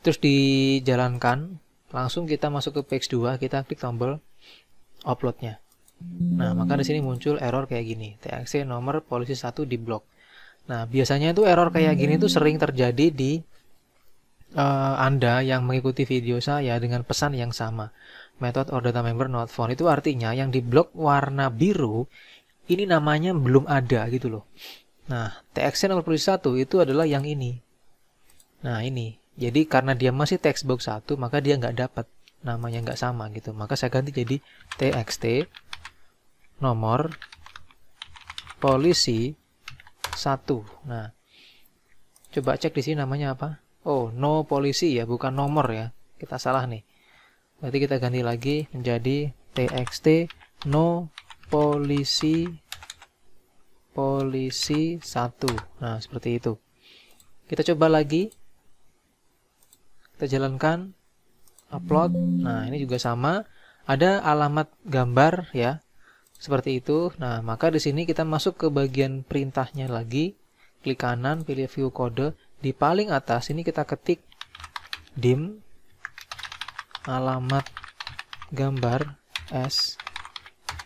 Terus dijalankan, langsung kita masuk ke page 2, kita klik tombol uploadnya. Nah, maka di sini muncul error kayak gini, TXC nomor polisi 1 di blok. Nah, biasanya itu error kayak gini tuh sering terjadi di uh, Anda yang mengikuti video saya dengan pesan yang sama method or data member not found itu artinya yang di blok warna biru ini namanya belum ada gitu loh. Nah, TXT nomor satu itu adalah yang ini. Nah, ini. Jadi karena dia masih textbox 1, maka dia nggak dapat namanya nggak sama gitu. Maka saya ganti jadi TXT nomor polisi 1. Nah, coba cek di sini namanya apa? Oh, no polisi ya, bukan nomor ya. Kita salah nih berarti kita ganti lagi menjadi txt no polisi polisi 1 nah seperti itu kita coba lagi kita jalankan upload nah ini juga sama ada alamat gambar ya seperti itu nah maka di sini kita masuk ke bagian perintahnya lagi klik kanan pilih view kode di paling atas ini kita ketik dim alamat gambar s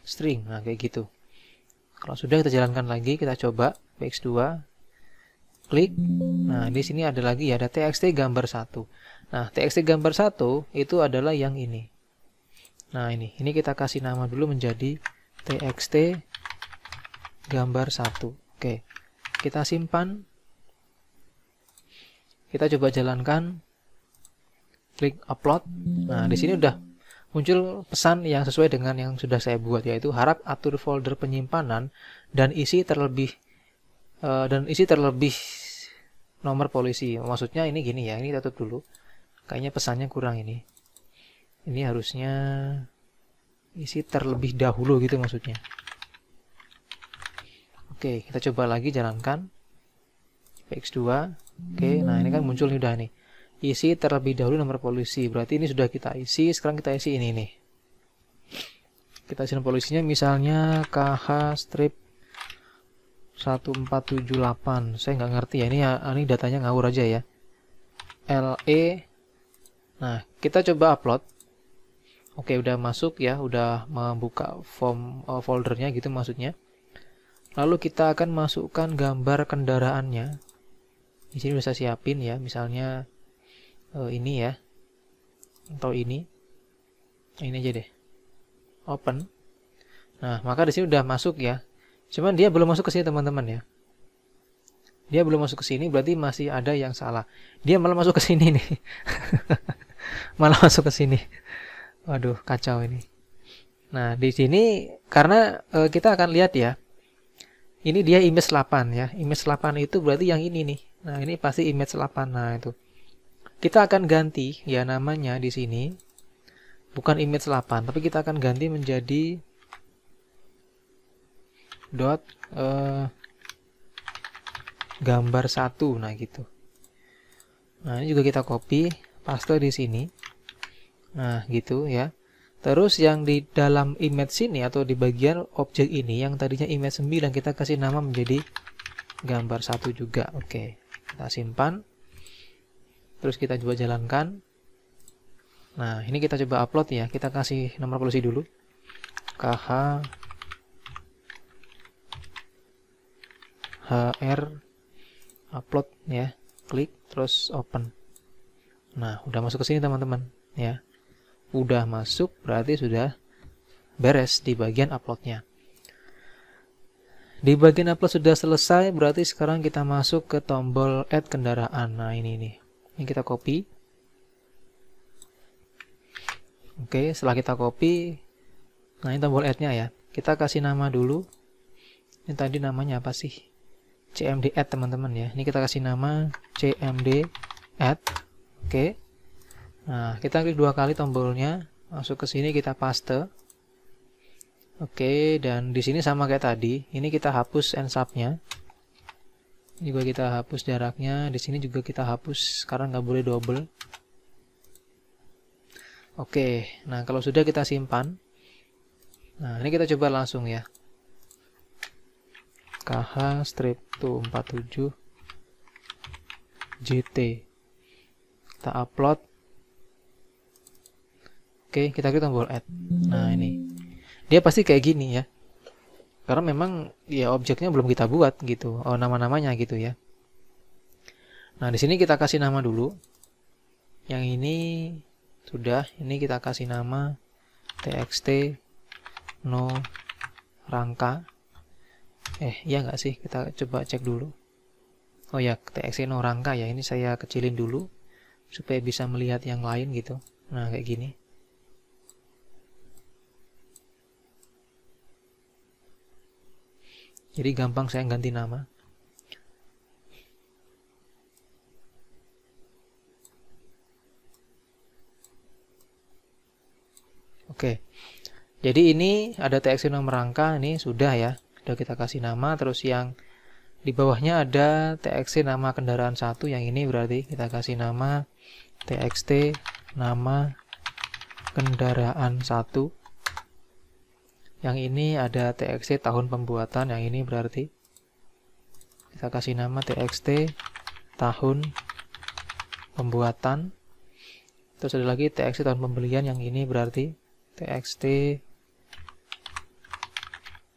string. Nah, kayak gitu. Kalau sudah kita jalankan lagi, kita coba px2 klik. Nah, di sini ada lagi ya, ada txt gambar satu Nah, txt gambar satu itu adalah yang ini. Nah, ini. Ini kita kasih nama dulu menjadi txt gambar satu Oke. Kita simpan. Kita coba jalankan klik upload. Nah, di sini udah muncul pesan yang sesuai dengan yang sudah saya buat yaitu harap atur folder penyimpanan dan isi terlebih eh, dan isi terlebih nomor polisi. Maksudnya ini gini ya, ini tutup dulu. Kayaknya pesannya kurang ini. Ini harusnya isi terlebih dahulu gitu maksudnya. Oke, kita coba lagi jalankan. px 2 Oke, nah ini kan muncul nih udah nih isi terlebih dahulu nomor polisi. Berarti ini sudah kita isi, sekarang kita isi ini nih. Kita isi nomor polisinya misalnya KH strip 1478. Saya nggak ngerti ya, ini ini datanya ngawur aja ya. LE Nah, kita coba upload. Oke, udah masuk ya, udah membuka form uh, foldernya gitu maksudnya. Lalu kita akan masukkan gambar kendaraannya. Di sini bisa siapin ya, misalnya uh, ini ya atau ini ini aja deh open nah maka di sini udah masuk ya cuman dia belum masuk ke sini teman-teman ya dia belum masuk ke sini berarti masih ada yang salah dia malah masuk ke sini nih malah masuk ke sini waduh kacau ini nah di sini karena e, kita akan lihat ya ini dia image 8 ya image 8 itu berarti yang ini nih nah ini pasti image 8 nah itu kita akan ganti ya namanya di sini bukan image 8, tapi kita akan ganti menjadi dot uh, gambar satu nah gitu. Nah, ini juga kita copy, paste di sini. Nah, gitu ya. Terus yang di dalam image sini atau di bagian objek ini yang tadinya image 9 kita kasih nama menjadi gambar satu juga. Oke. Kita simpan terus kita coba jalankan nah ini kita coba upload ya kita kasih nomor polisi dulu KH HR upload ya klik terus open nah udah masuk ke sini teman-teman ya udah masuk berarti sudah beres di bagian uploadnya di bagian upload sudah selesai berarti sekarang kita masuk ke tombol add kendaraan nah ini nih ini kita copy oke setelah kita copy nah ini tombol add nya ya kita kasih nama dulu ini tadi namanya apa sih cmd add teman-teman ya ini kita kasih nama cmd add oke nah kita klik dua kali tombolnya masuk ke sini kita paste oke dan di sini sama kayak tadi ini kita hapus end subnya nya ini juga kita hapus jaraknya di sini juga kita hapus sekarang nggak boleh double oke nah kalau sudah kita simpan nah ini kita coba langsung ya KH strip 247 JT kita upload oke kita klik tombol add nah ini dia pasti kayak gini ya karena memang ya objeknya belum kita buat gitu oh, nama-namanya gitu ya nah di sini kita kasih nama dulu yang ini sudah ini kita kasih nama txt no rangka eh iya nggak sih kita coba cek dulu oh ya txt no rangka ya ini saya kecilin dulu supaya bisa melihat yang lain gitu nah kayak gini Jadi gampang saya ganti nama. Oke. Jadi ini ada txt nomor rangka ini sudah ya. Sudah kita kasih nama terus yang di bawahnya ada txt nama kendaraan satu yang ini berarti kita kasih nama txt nama kendaraan satu yang ini ada txt tahun pembuatan yang ini berarti kita kasih nama txt tahun pembuatan terus ada lagi txt tahun pembelian yang ini berarti txt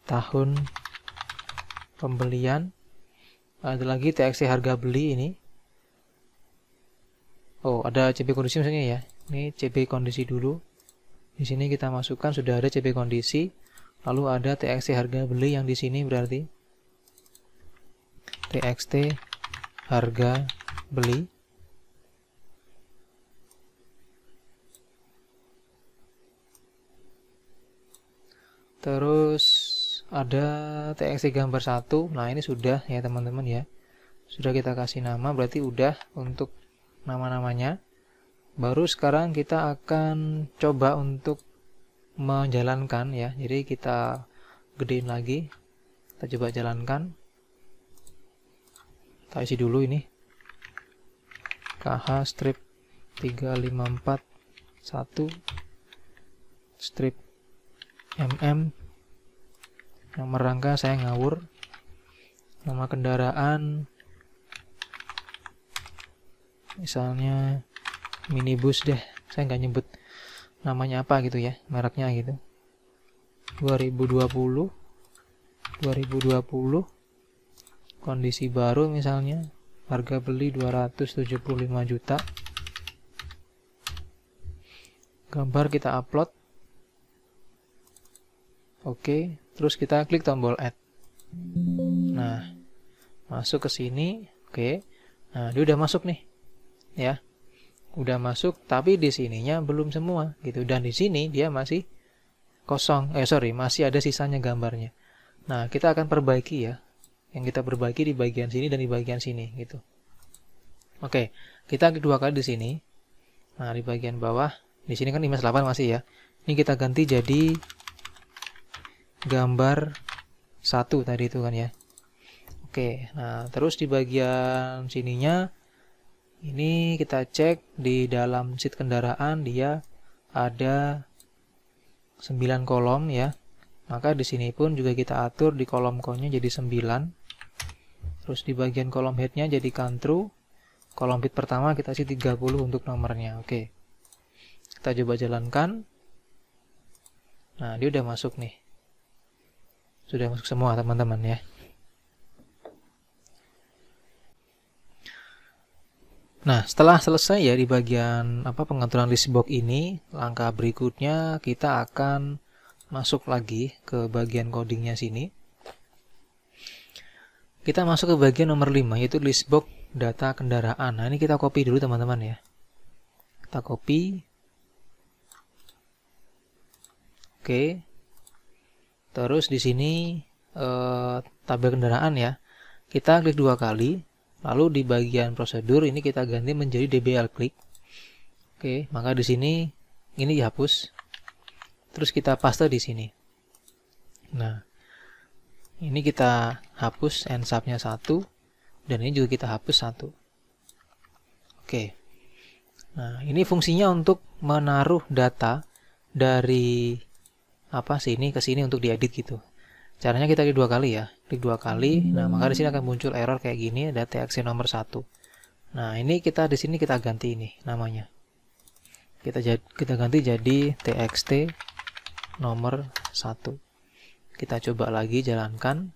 tahun pembelian ada lagi txt harga beli ini oh ada cb kondisi misalnya ya ini cb kondisi dulu di sini kita masukkan sudah ada cb kondisi lalu ada txt harga beli yang di sini berarti txt harga beli terus ada txt gambar satu nah ini sudah ya teman-teman ya sudah kita kasih nama berarti udah untuk nama-namanya baru sekarang kita akan coba untuk menjalankan ya jadi kita gedein lagi kita coba jalankan kita isi dulu ini KH strip 354 1 strip MM yang merangka saya ngawur nama kendaraan misalnya minibus deh saya nggak nyebut namanya apa gitu ya mereknya gitu 2020 2020 kondisi baru misalnya harga beli 275 juta gambar kita upload oke terus kita klik tombol add nah masuk ke sini oke nah dia udah masuk nih ya udah masuk tapi di sininya belum semua gitu dan di sini dia masih kosong eh sorry masih ada sisanya gambarnya nah kita akan perbaiki ya yang kita perbaiki di bagian sini dan di bagian sini gitu oke kita kedua kali di sini nah di bagian bawah di sini kan image 8 masih ya ini kita ganti jadi gambar satu tadi itu kan ya oke nah terus di bagian sininya ini kita cek di dalam seat kendaraan dia ada 9 kolom ya maka di sini pun juga kita atur di kolom konya jadi 9 terus di bagian kolom headnya jadi country kolom bit pertama kita sih 30 untuk nomornya oke kita coba jalankan nah dia udah masuk nih sudah masuk semua teman-teman ya Nah, setelah selesai ya di bagian apa pengaturan list box ini, langkah berikutnya kita akan masuk lagi ke bagian codingnya sini. Kita masuk ke bagian nomor 5 yaitu list box data kendaraan. Nah, ini kita copy dulu teman-teman ya. Kita copy. Oke. Terus di sini eh, tabel kendaraan ya. Kita klik dua kali Lalu di bagian prosedur ini kita ganti menjadi dbl klik. Oke, maka di sini ini dihapus. Terus kita paste di sini. Nah, ini kita hapus end subnya satu dan ini juga kita hapus satu. Oke. Nah, ini fungsinya untuk menaruh data dari apa sih ini ke sini untuk diedit gitu. Caranya kita klik dua kali ya. Klik dua kali. Hmm. Nah, maka di sini akan muncul error kayak gini ada TXT nomor satu. Nah, ini kita di sini kita ganti ini namanya. Kita kita ganti jadi TXT nomor satu. Kita coba lagi jalankan.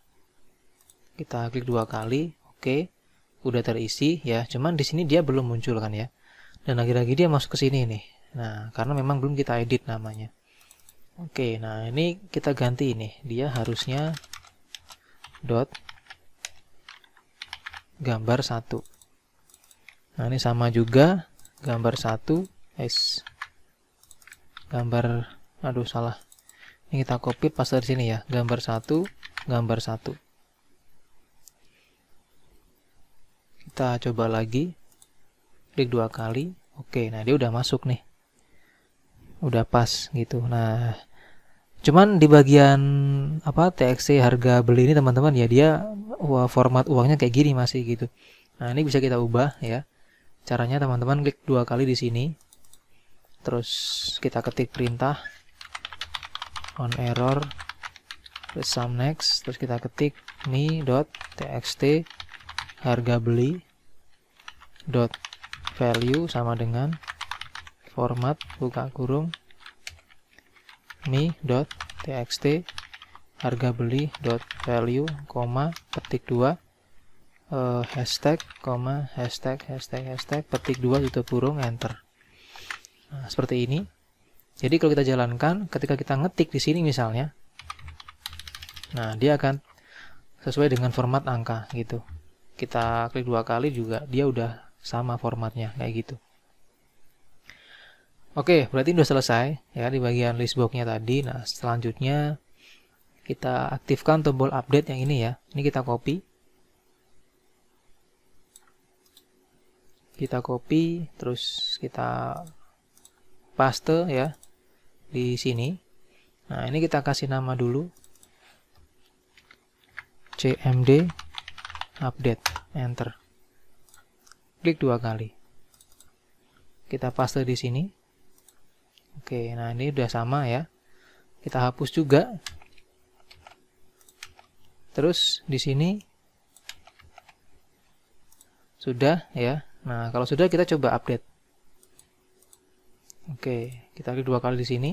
Kita klik dua kali. Oke. Udah terisi ya. Cuman di sini dia belum muncul kan ya. Dan lagi-lagi dia masuk ke sini nih. Nah, karena memang belum kita edit namanya. Oke, nah ini kita ganti ini. Dia harusnya dot gambar satu. Nah, ini sama juga gambar satu s gambar aduh salah. Ini kita copy paste di sini ya. Gambar satu, gambar satu. Kita coba lagi. Klik dua kali. Oke, nah dia udah masuk nih udah pas gitu. Nah, Cuman di bagian apa TXT harga beli ini teman-teman ya dia wah, format uangnya kayak gini masih gitu. Nah, ini bisa kita ubah ya. Caranya teman-teman klik dua kali di sini. Terus kita ketik perintah on error terus sum next terus kita ketik dot txt harga beli dot value sama dengan format buka kurung me.txt harga beli.value, petik 2 uh, eh, hashtag, koma, hashtag, hashtag, hashtag, petik 2 tutup burung, enter. Nah, seperti ini. Jadi kalau kita jalankan, ketika kita ngetik di sini misalnya, nah dia akan sesuai dengan format angka gitu. Kita klik dua kali juga, dia udah sama formatnya kayak gitu. Oke, berarti sudah selesai ya di bagian list listboxnya tadi. Nah, selanjutnya kita aktifkan tombol update yang ini ya. Ini kita copy. Kita copy, terus kita paste ya di sini. Nah, ini kita kasih nama dulu cmd update, enter. Klik dua kali. Kita paste di sini. Oke, nah ini udah sama ya. Kita hapus juga. Terus di sini sudah ya. Nah, kalau sudah kita coba update. Oke, kita klik dua kali di sini.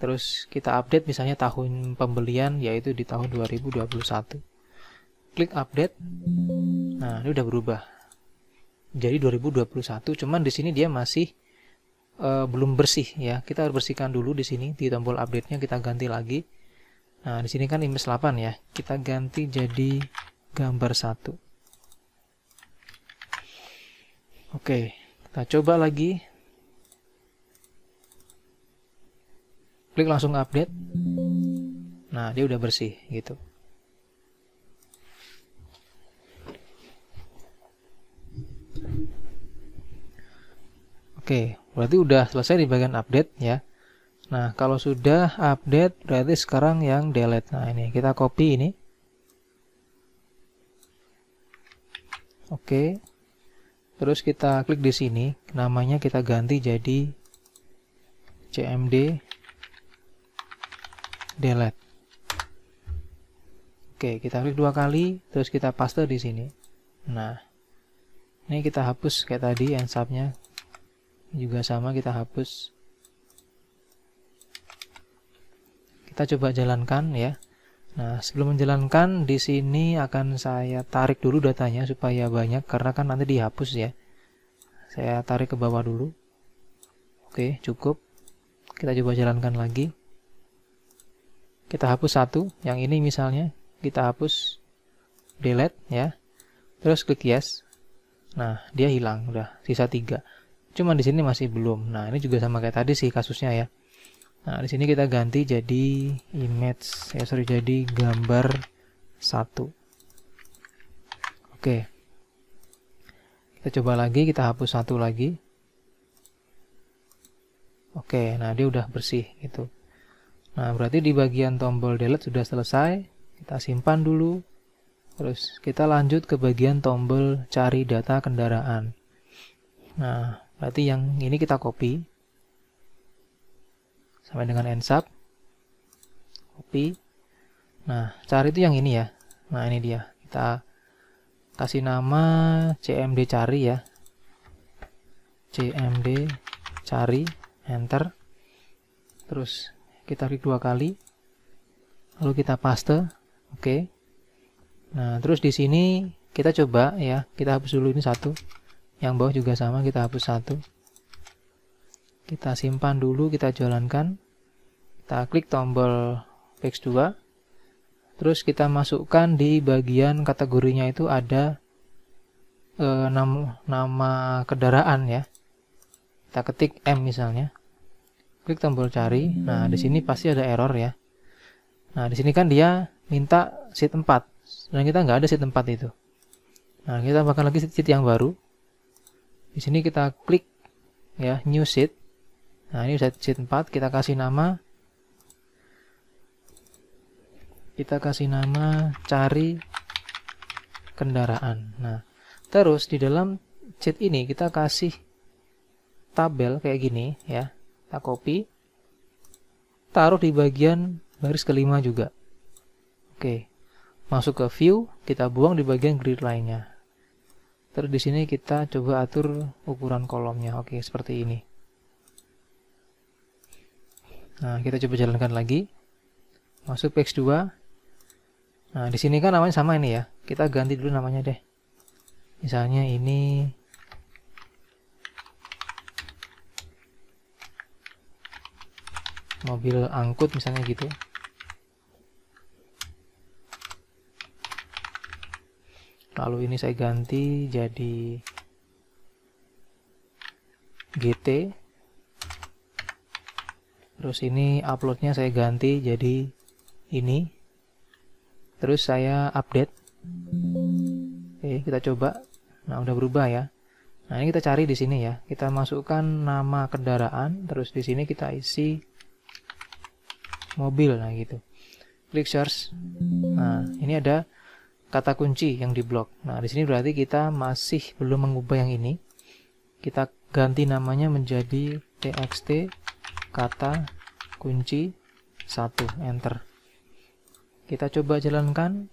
Terus kita update misalnya tahun pembelian yaitu di tahun 2021. Klik update. Nah, ini udah berubah. Jadi 2021, cuman di sini dia masih uh, belum bersih ya. Kita harus bersihkan dulu di sini di tombol update-nya kita ganti lagi. Nah, di sini kan image 8 ya. Kita ganti jadi gambar satu Oke, kita coba lagi. Klik langsung update. Nah, dia udah bersih gitu. Oke, berarti udah selesai di bagian update ya. Nah, kalau sudah update berarti sekarang yang delete. Nah, ini kita copy ini. Oke. Terus kita klik di sini, namanya kita ganti jadi CMD delete. Oke, kita klik dua kali, terus kita paste di sini. Nah, ini kita hapus kayak tadi yang subnya juga sama kita hapus kita coba jalankan ya Nah, sebelum menjalankan di sini akan saya tarik dulu datanya supaya banyak karena kan nanti dihapus ya. Saya tarik ke bawah dulu. Oke, cukup. Kita coba jalankan lagi. Kita hapus satu, yang ini misalnya kita hapus delete ya. Terus klik yes. Nah, dia hilang udah, sisa tiga cuma di sini masih belum. Nah, ini juga sama kayak tadi sih kasusnya ya. Nah, di sini kita ganti jadi image, ya sorry, jadi gambar satu. Oke. Kita coba lagi, kita hapus satu lagi. Oke, nah dia udah bersih gitu. Nah, berarti di bagian tombol delete sudah selesai. Kita simpan dulu. Terus kita lanjut ke bagian tombol cari data kendaraan. Nah, Berarti yang ini kita copy sampai dengan end sub. Copy. Nah, cari itu yang ini ya. Nah, ini dia. Kita kasih nama CMD cari ya. CMD cari enter. Terus kita klik dua kali. Lalu kita paste. Oke. Okay. Nah, terus di sini kita coba ya, kita hapus dulu ini satu yang bawah juga sama kita hapus satu kita simpan dulu kita jalankan kita klik tombol fix 2 terus kita masukkan di bagian kategorinya itu ada eh, nam nama kendaraan ya kita ketik M misalnya klik tombol cari nah di sini pasti ada error ya nah di sini kan dia minta seat 4 dan kita nggak ada seat 4 itu nah kita tambahkan lagi seat yang baru di sini kita klik ya new sheet. Nah, ini sudah sheet 4, kita kasih nama kita kasih nama cari kendaraan. Nah, terus di dalam sheet ini kita kasih tabel kayak gini ya. Kita copy taruh di bagian baris kelima juga. Oke. Masuk ke view, kita buang di bagian grid lainnya. Terus di sini kita coba atur ukuran kolomnya. Oke, seperti ini. Nah, kita coba jalankan lagi. Masuk page 2. Nah, di sini kan namanya sama ini ya. Kita ganti dulu namanya deh. Misalnya ini mobil angkut misalnya gitu. lalu ini saya ganti jadi GT terus ini uploadnya saya ganti jadi ini terus saya update oke kita coba nah udah berubah ya nah ini kita cari di sini ya kita masukkan nama kendaraan terus di sini kita isi mobil nah gitu klik search nah ini ada kata kunci yang di blok. Nah, di sini berarti kita masih belum mengubah yang ini. Kita ganti namanya menjadi txt kata kunci 1 enter. Kita coba jalankan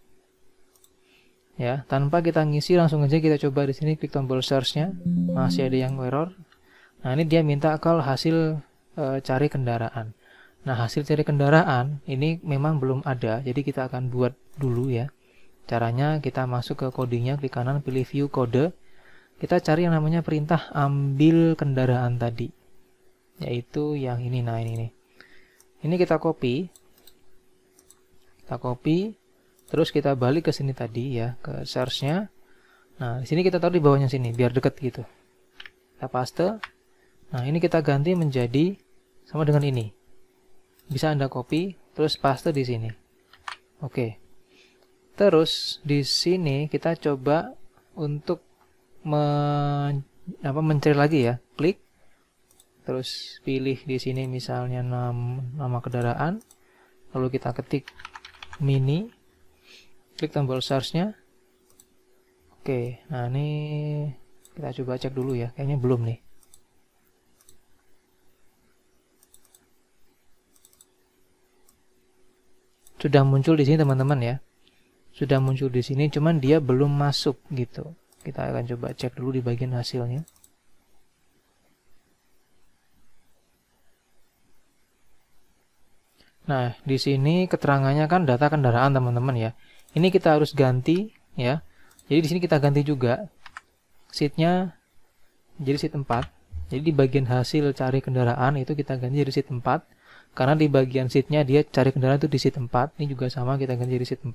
ya tanpa kita ngisi langsung aja kita coba di sini klik tombol search-nya masih ada yang error nah ini dia minta kalau hasil e, cari kendaraan nah hasil cari kendaraan ini memang belum ada jadi kita akan buat dulu ya Caranya kita masuk ke codingnya, klik kanan, pilih view kode. Kita cari yang namanya perintah ambil kendaraan tadi. Yaitu yang ini, nah ini nih. Ini kita copy. Kita copy. Terus kita balik ke sini tadi ya, ke searchnya Nah, di sini kita taruh di bawahnya sini, biar deket gitu. Kita paste. Nah, ini kita ganti menjadi sama dengan ini. Bisa Anda copy, terus paste di sini. Oke. Okay. Terus di sini kita coba untuk men, apa, mencari lagi ya. Klik, terus pilih di sini misalnya nama, nama kendaraan, lalu kita ketik mini, klik tombol searchnya. Oke, nah ini kita coba cek dulu ya, kayaknya belum nih. Sudah muncul di sini teman-teman ya sudah muncul di sini cuman dia belum masuk gitu kita akan coba cek dulu di bagian hasilnya Nah, di sini keterangannya kan data kendaraan teman-teman ya. Ini kita harus ganti ya. Jadi di sini kita ganti juga seatnya jadi seat 4. Jadi di bagian hasil cari kendaraan itu kita ganti jadi seat 4. Karena di bagian seatnya dia cari kendaraan itu di seat 4. Ini juga sama kita ganti jadi seat 4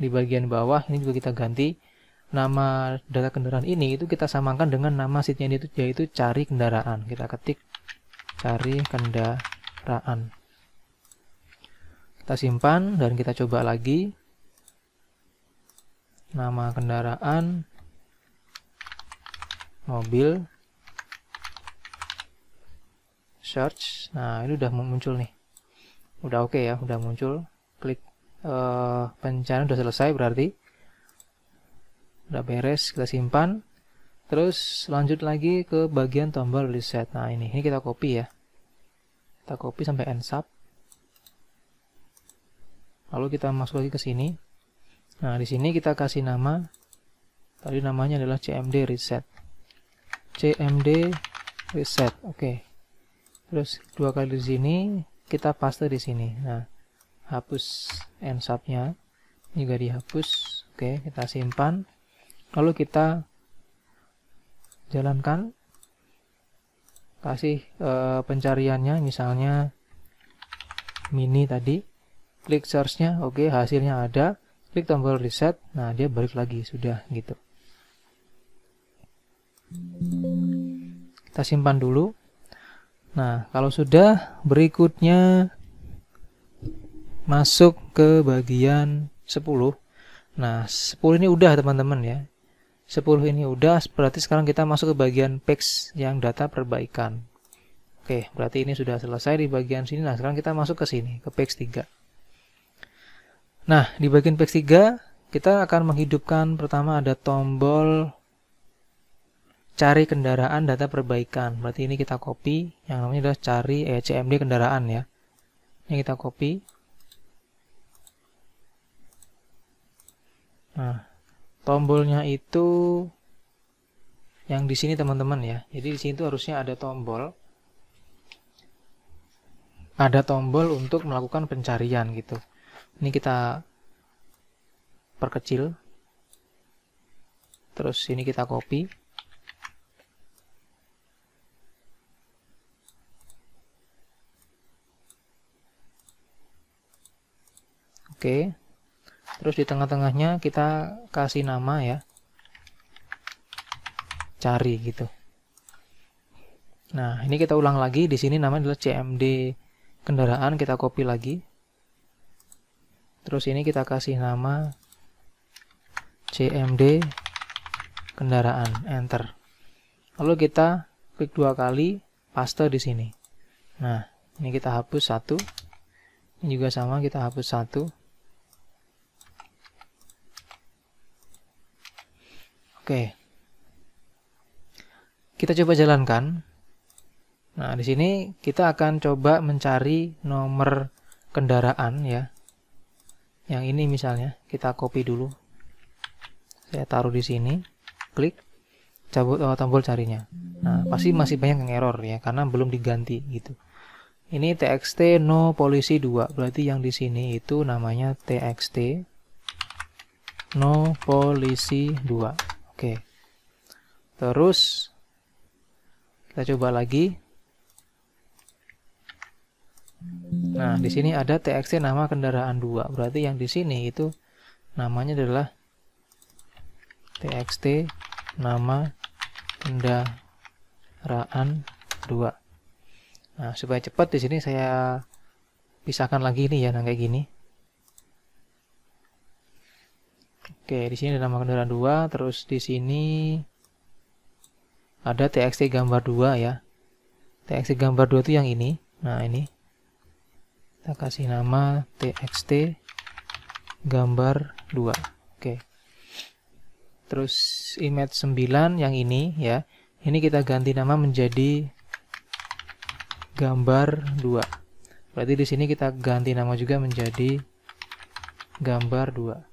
di bagian bawah ini juga kita ganti nama data kendaraan ini itu kita samakan dengan nama sheetnya itu yaitu cari kendaraan kita ketik cari kendaraan kita simpan dan kita coba lagi nama kendaraan mobil search nah ini udah muncul nih udah oke okay ya udah muncul klik Eh, pencarian sudah selesai berarti udah beres kita simpan terus lanjut lagi ke bagian tombol reset nah ini ini kita copy ya kita copy sampai end sub lalu kita masuk lagi ke sini nah di sini kita kasih nama tadi namanya adalah cmd reset cmd reset oke okay. terus dua kali di sini kita paste di sini nah hapus nsubnya juga dihapus oke kita simpan lalu kita jalankan kasih e, pencariannya misalnya mini tadi klik searchnya oke hasilnya ada klik tombol reset nah dia balik lagi sudah gitu kita simpan dulu nah kalau sudah berikutnya masuk ke bagian 10. Nah, 10 ini udah teman-teman ya. 10 ini udah, berarti sekarang kita masuk ke bagian page yang data perbaikan. Oke, berarti ini sudah selesai di bagian sini. Nah, sekarang kita masuk ke sini, ke page 3. Nah, di bagian page 3, kita akan menghidupkan pertama ada tombol cari kendaraan data perbaikan. Berarti ini kita copy, yang namanya adalah cari eh, kendaraan ya. Ini kita copy, Nah, tombolnya itu yang di sini teman-teman ya. Jadi di sini itu harusnya ada tombol ada tombol untuk melakukan pencarian gitu. Ini kita perkecil. Terus ini kita copy. Oke. Okay terus di tengah-tengahnya kita kasih nama ya cari gitu nah ini kita ulang lagi di sini namanya adalah cmd kendaraan kita copy lagi terus ini kita kasih nama cmd kendaraan enter lalu kita klik dua kali paste di sini nah ini kita hapus satu ini juga sama kita hapus satu Oke. Kita coba jalankan. Nah, di sini kita akan coba mencari nomor kendaraan ya. Yang ini misalnya, kita copy dulu. Saya taruh di sini, klik cabut oh, tombol carinya. Nah, pasti masih banyak yang error ya karena belum diganti gitu. Ini txt no polisi 2, berarti yang di sini itu namanya txt no polisi 2. Oke. Terus kita coba lagi. Nah, di sini ada TXT nama kendaraan 2. Berarti yang di sini itu namanya adalah TXT nama kendaraan 2. Nah, supaya cepat di sini saya pisahkan lagi ini ya, nah kayak gini. Oke, di sini ada nama kendaraan 2, terus di sini ada TXT gambar 2 ya. TXT gambar 2 itu yang ini. Nah, ini. Kita kasih nama TXT gambar 2. Oke. Terus image 9 yang ini ya. Ini kita ganti nama menjadi gambar 2. Berarti di sini kita ganti nama juga menjadi gambar 2.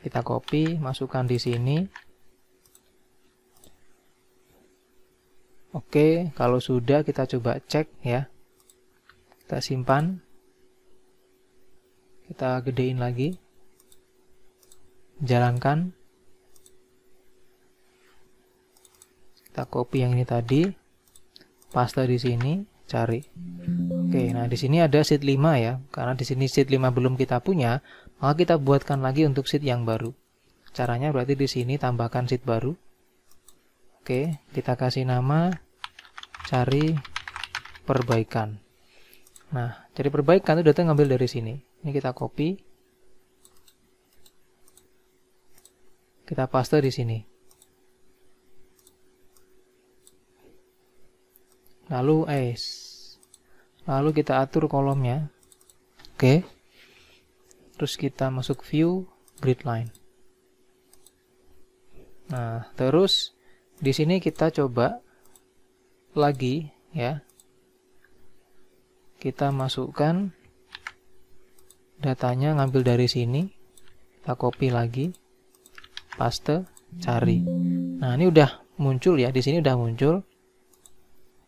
Kita copy, masukkan di sini. Oke, kalau sudah kita coba cek ya. Kita simpan. Kita gedein lagi. Jalankan. Kita copy yang ini tadi. Paste di sini, cari. Oke, nah di sini ada sheet 5 ya. Karena di sini sheet 5 belum kita punya, maka oh, kita buatkan lagi untuk sheet yang baru. Caranya berarti di sini tambahkan sheet baru. Oke, kita kasih nama cari perbaikan. Nah, cari perbaikan itu data ngambil dari sini. Ini kita copy. Kita paste di sini. Lalu S. Lalu kita atur kolomnya. Oke. Okay terus kita masuk view grid line nah terus di sini kita coba lagi ya kita masukkan datanya ngambil dari sini kita copy lagi paste cari nah ini udah muncul ya di sini udah muncul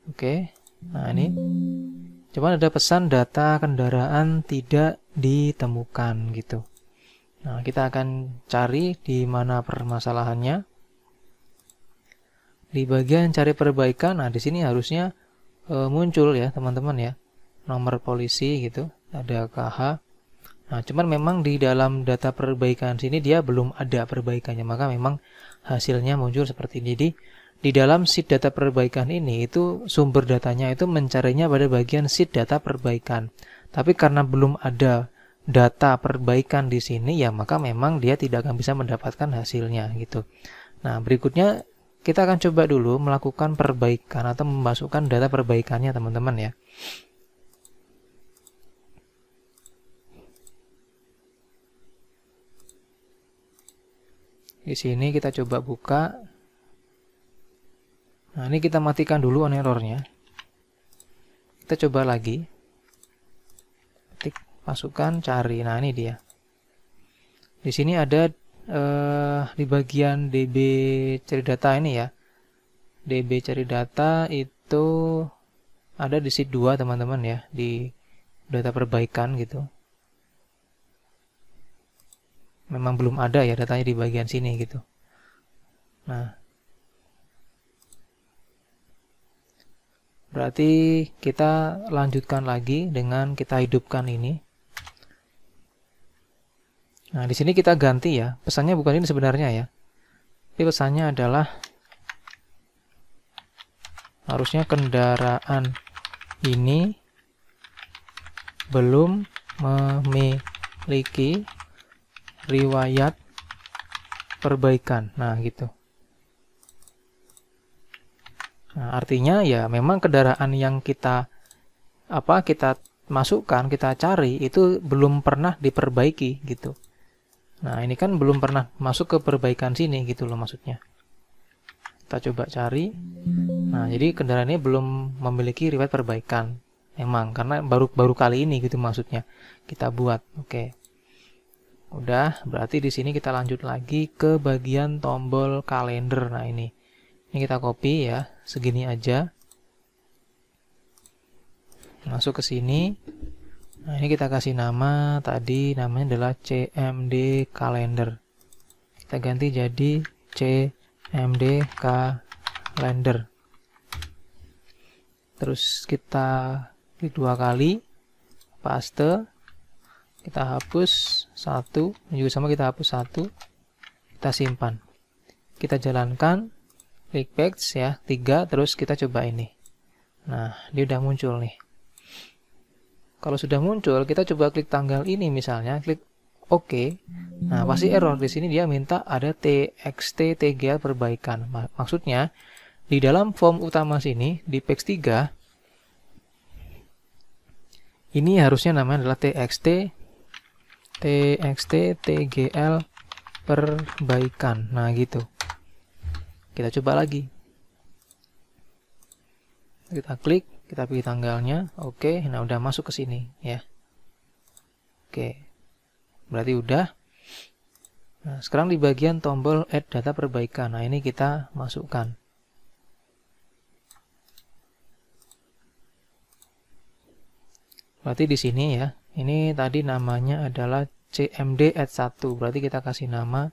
oke nah ini Cuman ada pesan data kendaraan tidak ditemukan gitu. Nah, kita akan cari di mana permasalahannya. Di bagian cari perbaikan, nah di sini harusnya e, muncul ya, teman-teman ya. Nomor polisi gitu, ada KH. Nah, cuman memang di dalam data perbaikan sini dia belum ada perbaikannya, maka memang hasilnya muncul seperti ini. Jadi, di dalam sheet data perbaikan ini itu sumber datanya itu mencarinya pada bagian sheet data perbaikan. Tapi karena belum ada data perbaikan di sini ya maka memang dia tidak akan bisa mendapatkan hasilnya gitu. Nah, berikutnya kita akan coba dulu melakukan perbaikan atau memasukkan data perbaikannya teman-teman ya. Di sini kita coba buka Nah, ini kita matikan dulu on errornya. Kita coba lagi. Ketik masukkan cari. Nah, ini dia. Di sini ada eh, di bagian DB cari data ini ya. DB cari data itu ada di sheet 2 teman-teman ya, di data perbaikan gitu. Memang belum ada ya datanya di bagian sini gitu. Nah, Berarti kita lanjutkan lagi dengan kita hidupkan ini. Nah, di sini kita ganti ya. Pesannya bukan ini sebenarnya ya. Tapi pesannya adalah harusnya kendaraan ini belum memiliki riwayat perbaikan. Nah, gitu. Nah, artinya ya memang kendaraan yang kita apa kita masukkan, kita cari itu belum pernah diperbaiki gitu. Nah, ini kan belum pernah masuk ke perbaikan sini gitu loh maksudnya. Kita coba cari. Nah, jadi kendaraan ini belum memiliki riwayat perbaikan. Emang karena baru baru kali ini gitu maksudnya kita buat. Oke. Udah, berarti di sini kita lanjut lagi ke bagian tombol kalender. Nah, ini ini kita copy ya, segini aja. Masuk ke sini. Nah, ini kita kasih nama tadi namanya adalah CMD Calendar. Kita ganti jadi CMD Calendar. Terus kita di dua kali, paste, kita hapus satu, juga sama kita hapus satu, kita simpan. Kita jalankan, Klik page ya tiga terus kita coba ini nah dia udah muncul nih kalau sudah muncul kita coba klik tanggal ini misalnya klik OK nah pasti error di sini dia minta ada txt tgl perbaikan maksudnya di dalam form utama sini di page 3 ini harusnya namanya adalah txt txt tgl perbaikan nah gitu kita coba lagi kita klik kita pilih tanggalnya oke okay. nah udah masuk ke sini ya oke okay. berarti udah nah sekarang di bagian tombol add data perbaikan nah ini kita masukkan berarti di sini ya ini tadi namanya adalah cmd add 1 berarti kita kasih nama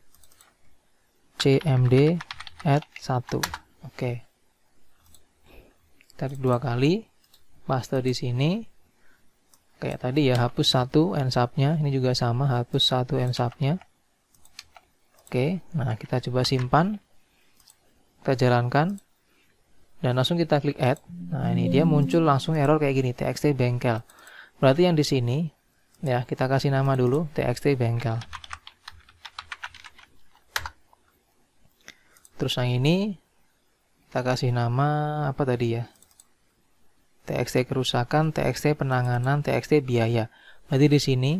cmd add 1 oke okay. tarik dua kali paste di sini kayak tadi ya hapus satu n subnya ini juga sama hapus satu n subnya oke okay. nah kita coba simpan kita jalankan dan langsung kita klik add nah ini dia muncul langsung error kayak gini txt bengkel berarti yang di sini ya kita kasih nama dulu txt bengkel terus yang ini kita kasih nama apa tadi ya txt kerusakan txt penanganan txt biaya berarti di sini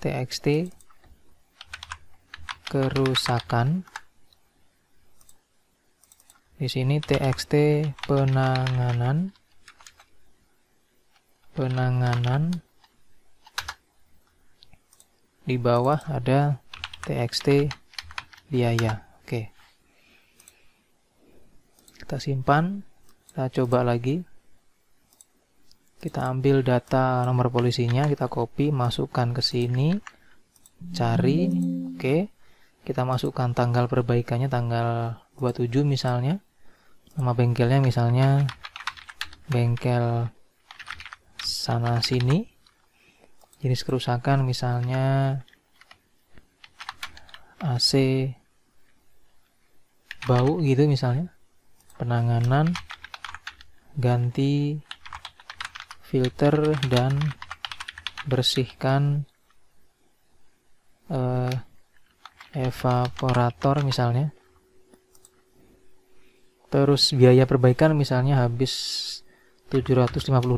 txt kerusakan di sini txt penanganan penanganan di bawah ada txt biaya kita simpan kita coba lagi kita ambil data nomor polisinya kita copy masukkan ke sini cari oke okay. kita masukkan tanggal perbaikannya tanggal 27 misalnya nama bengkelnya misalnya bengkel sana sini jenis kerusakan misalnya AC bau gitu misalnya penanganan ganti filter dan bersihkan eh, evaporator misalnya terus biaya perbaikan misalnya habis 750.000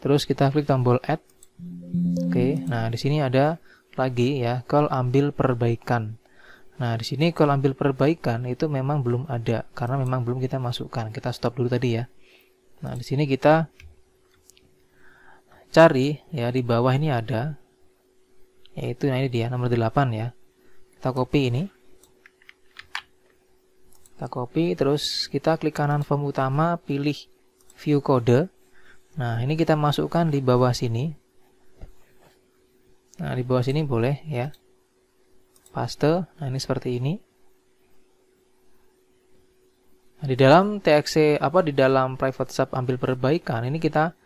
terus kita klik tombol add oke okay, nah di sini ada lagi ya call ambil perbaikan Nah, di sini kalau ambil perbaikan itu memang belum ada karena memang belum kita masukkan. Kita stop dulu tadi ya. Nah, di sini kita cari ya di bawah ini ada yaitu nah ini dia nomor 8 ya. Kita copy ini. Kita copy terus kita klik kanan form utama, pilih view kode. Nah, ini kita masukkan di bawah sini. Nah, di bawah sini boleh ya paste. Nah, ini seperti ini. Nah, di dalam TXC apa di dalam private sub ambil perbaikan ini kita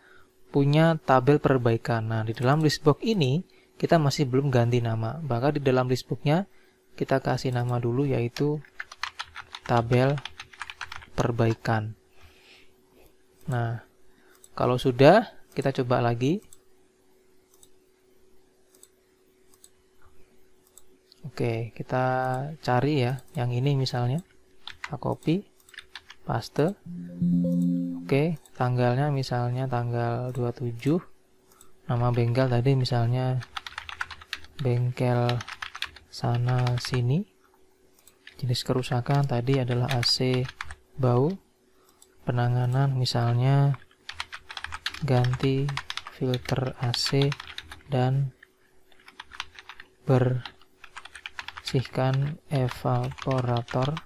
punya tabel perbaikan. Nah, di dalam list box ini kita masih belum ganti nama. Maka di dalam list listboxnya kita kasih nama dulu yaitu tabel perbaikan. Nah, kalau sudah kita coba lagi. Oke, kita cari ya yang ini misalnya. Kita copy, paste. Oke, tanggalnya misalnya tanggal 27. Nama bengkel tadi misalnya bengkel sana sini. Jenis kerusakan tadi adalah AC bau. Penanganan misalnya ganti filter AC dan ber bersihkan evaporator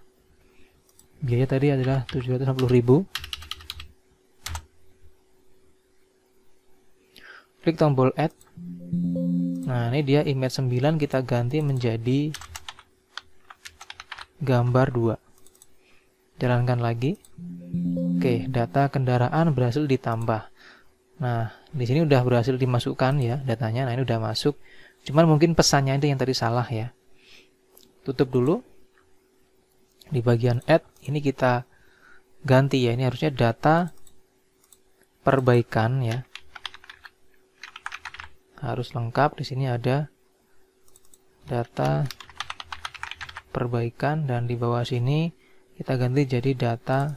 biaya tadi adalah 760.000 klik tombol add nah ini dia image 9 kita ganti menjadi gambar 2 jalankan lagi oke data kendaraan berhasil ditambah nah di sini udah berhasil dimasukkan ya datanya nah ini udah masuk cuman mungkin pesannya itu yang tadi salah ya tutup dulu di bagian add ini kita ganti ya ini harusnya data perbaikan ya harus lengkap di sini ada data perbaikan dan di bawah sini kita ganti jadi data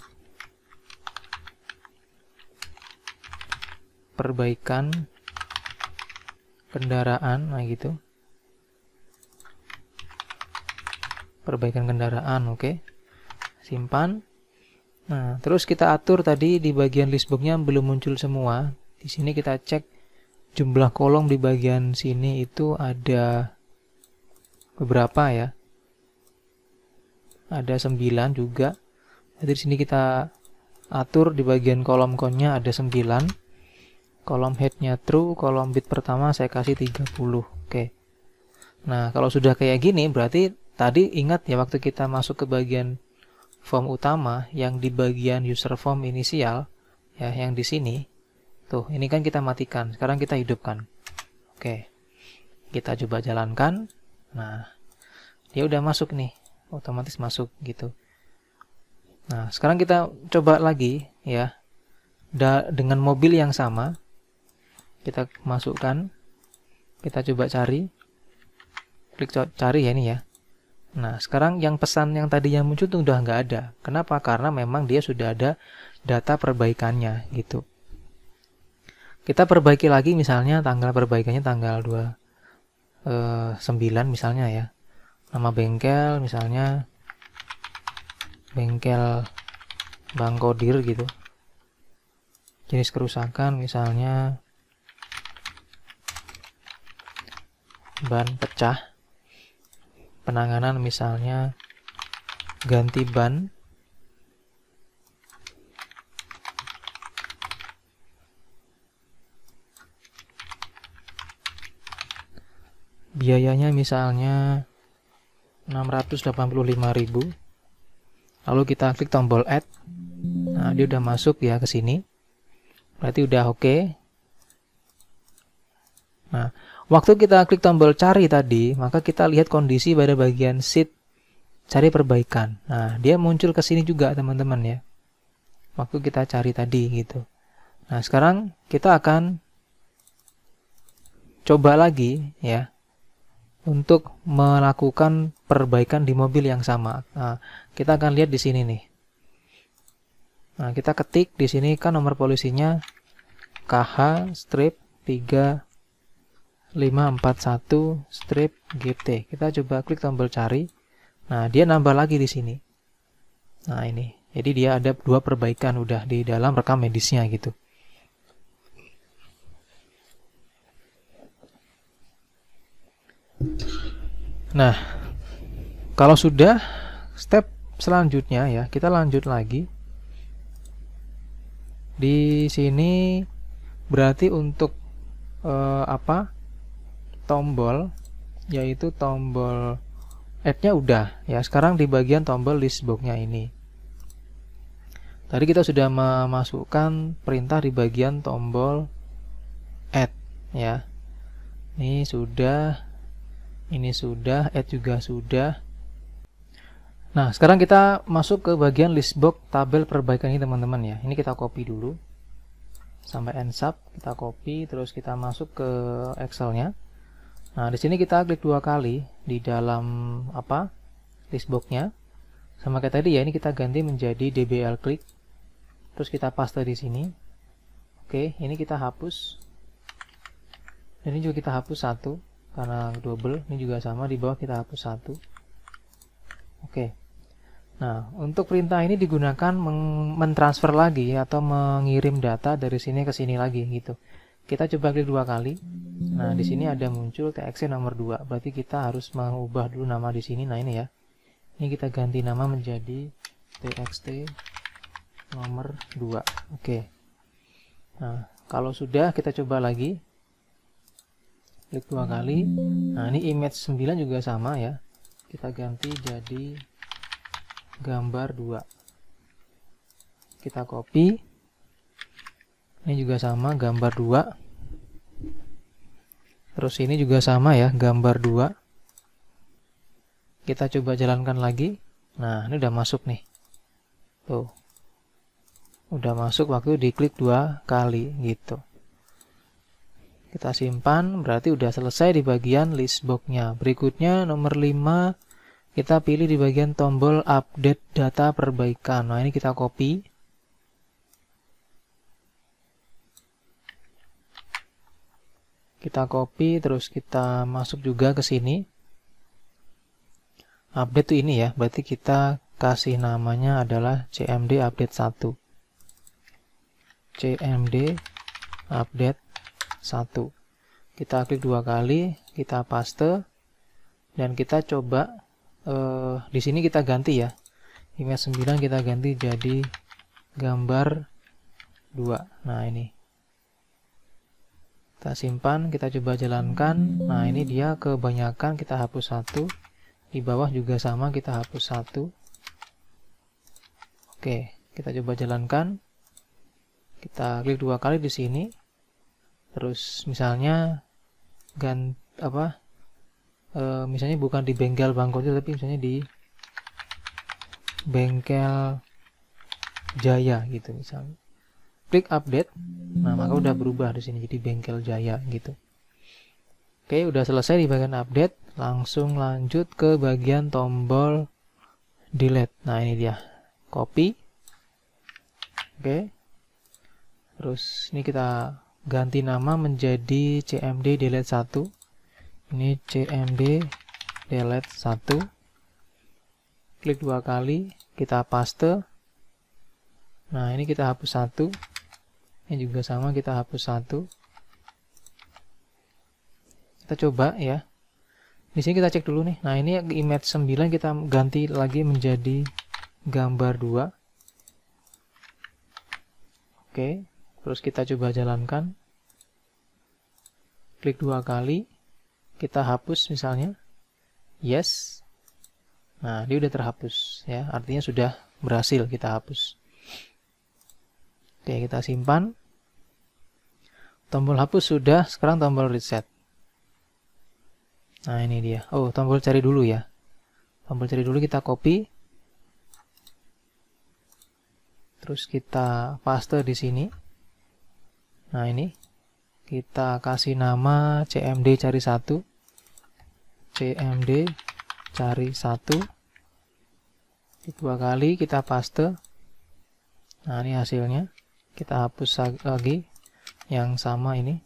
perbaikan kendaraan nah gitu perbaikan kendaraan oke okay. simpan nah terus kita atur tadi di bagian listbooknya belum muncul semua di sini kita cek jumlah kolom di bagian sini itu ada beberapa ya ada 9 juga jadi nah, di sini kita atur di bagian kolom konnya ada 9 kolom headnya true kolom bit pertama saya kasih 30 oke okay. nah kalau sudah kayak gini berarti Tadi ingat ya waktu kita masuk ke bagian form utama yang di bagian user form inisial ya yang di sini. Tuh, ini kan kita matikan. Sekarang kita hidupkan. Oke. Kita coba jalankan. Nah, dia udah masuk nih. Otomatis masuk gitu. Nah, sekarang kita coba lagi ya. Da dengan mobil yang sama kita masukkan. Kita coba cari. Klik cari ya ini ya Nah, sekarang yang pesan yang tadinya muncul tuh udah nggak ada. Kenapa? Karena memang dia sudah ada data perbaikannya gitu. Kita perbaiki lagi misalnya tanggal perbaikannya tanggal 2 eh, 9 misalnya ya. Nama bengkel misalnya bengkel Bang Kodir gitu. Jenis kerusakan misalnya ban pecah penanganan misalnya ganti ban biayanya misalnya 685.000 lalu kita klik tombol add nah dia udah masuk ya ke sini berarti udah oke okay. nah Waktu kita klik tombol cari tadi, maka kita lihat kondisi pada bagian sheet cari perbaikan. Nah, dia muncul ke sini juga teman-teman ya. Waktu kita cari tadi gitu. Nah, sekarang kita akan coba lagi ya untuk melakukan perbaikan di mobil yang sama. Nah, kita akan lihat di sini nih. Nah, kita ketik di sini kan nomor polisinya KH strip 3 541 strip gt. Kita coba klik tombol cari. Nah, dia nambah lagi di sini. Nah, ini. Jadi dia ada dua perbaikan udah di dalam rekam medisnya gitu. Nah, kalau sudah step selanjutnya ya, kita lanjut lagi. Di sini berarti untuk eh, apa? tombol yaitu tombol add-nya udah ya sekarang di bagian tombol list listbox-nya ini tadi kita sudah memasukkan perintah di bagian tombol add ya ini sudah ini sudah add juga sudah nah sekarang kita masuk ke bagian list listbox tabel perbaikan ini teman-teman ya ini kita copy dulu sampai end sub kita copy terus kita masuk ke excel nya Nah, di sini kita klik dua kali di dalam apa? listboxnya. Sama kayak tadi ya, ini kita ganti menjadi dbl click. Terus kita paste di sini. Oke, ini kita hapus. ini juga kita hapus satu karena double. Ini juga sama di bawah kita hapus satu. Oke. Nah, untuk perintah ini digunakan mentransfer lagi atau mengirim data dari sini ke sini lagi gitu kita coba klik dua kali nah di sini ada muncul txt e nomor 2 berarti kita harus mengubah dulu nama di sini nah ini ya ini kita ganti nama menjadi txt e nomor 2 oke okay. nah kalau sudah kita coba lagi klik dua kali nah ini image 9 juga sama ya kita ganti jadi gambar 2 kita copy ini juga sama gambar 2 terus ini juga sama ya gambar 2 kita coba jalankan lagi nah ini udah masuk nih tuh udah masuk waktu diklik dua kali gitu kita simpan berarti udah selesai di bagian list boxnya berikutnya nomor 5 kita pilih di bagian tombol update data perbaikan nah ini kita copy kita copy terus kita masuk juga ke sini update tuh ini ya berarti kita kasih namanya adalah cmd update 1 cmd update 1 kita klik dua kali kita paste dan kita coba eh, di sini kita ganti ya image 9 kita ganti jadi gambar 2 nah ini kita simpan kita coba jalankan nah ini dia kebanyakan kita hapus satu di bawah juga sama kita hapus satu oke kita coba jalankan kita klik dua kali di sini terus misalnya gan apa e, misalnya bukan di bengkel bangkot itu, tapi misalnya di bengkel Jaya gitu misalnya klik update nah maka udah berubah di sini jadi bengkel jaya gitu oke udah selesai di bagian update langsung lanjut ke bagian tombol delete nah ini dia copy oke terus ini kita ganti nama menjadi cmd delete 1 ini cmd delete 1 klik dua kali kita paste nah ini kita hapus satu ini juga sama kita hapus satu kita coba ya di sini kita cek dulu nih nah ini image 9 kita ganti lagi menjadi gambar 2 Oke, terus kita coba jalankan. Klik dua kali, kita hapus misalnya. Yes. Nah, dia udah terhapus ya, artinya sudah berhasil kita hapus. Oke, kita simpan. Tombol hapus sudah, sekarang tombol reset. Nah, ini dia. Oh, tombol cari dulu ya. Tombol cari dulu kita copy. Terus kita paste di sini. Nah, ini. Kita kasih nama CMD cari satu. CMD cari satu. Dua kali kita paste. Nah, ini hasilnya. Kita hapus lagi yang sama ini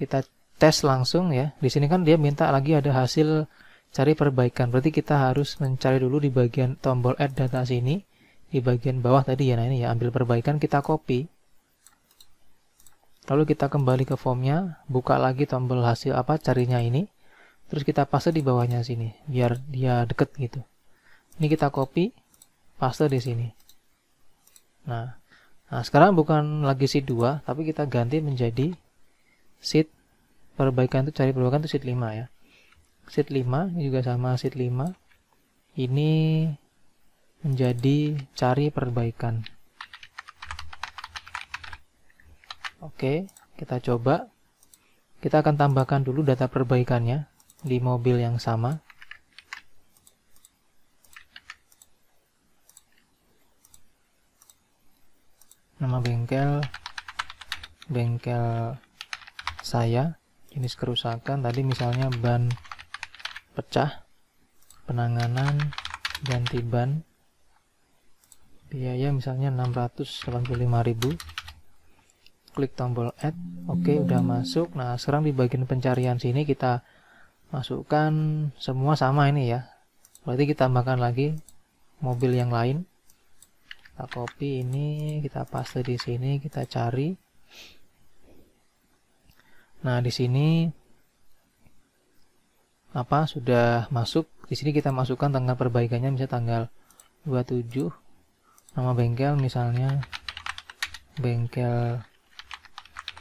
kita tes langsung ya di sini kan dia minta lagi ada hasil cari perbaikan berarti kita harus mencari dulu di bagian tombol add data sini di bagian bawah tadi ya nah ini ya ambil perbaikan kita copy lalu kita kembali ke formnya buka lagi tombol hasil apa carinya ini terus kita paste di bawahnya sini biar dia deket gitu ini kita copy paste di sini nah Nah, sekarang bukan lagi sheet 2, tapi kita ganti menjadi sheet perbaikan itu cari perbaikan itu sheet 5 ya. Sheet 5 ini juga sama sheet 5. Ini menjadi cari perbaikan. Oke, kita coba. Kita akan tambahkan dulu data perbaikannya di mobil yang sama. nama bengkel bengkel saya jenis kerusakan tadi misalnya ban pecah penanganan ganti ban biaya misalnya 685.000 klik tombol add oke okay, udah masuk nah sekarang di bagian pencarian sini kita masukkan semua sama ini ya berarti kita tambahkan lagi mobil yang lain kita copy ini kita paste di sini kita cari nah di sini apa sudah masuk di sini kita masukkan tanggal perbaikannya misalnya tanggal 27 nama bengkel misalnya bengkel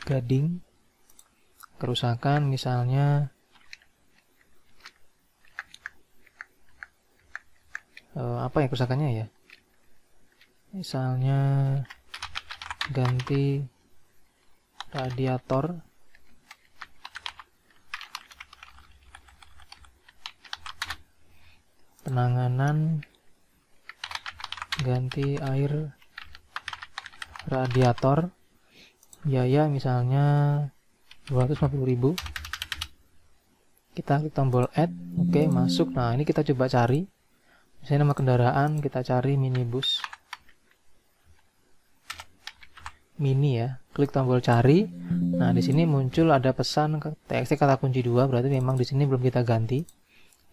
gading kerusakan misalnya eh, apa ya kerusakannya ya misalnya ganti radiator penanganan ganti air radiator biaya ya, misalnya 250.000 kita klik tombol add oke okay, masuk nah ini kita coba cari misalnya nama kendaraan kita cari minibus mini ya klik tombol cari nah di sini muncul ada pesan txt kata kunci dua berarti memang di sini belum kita ganti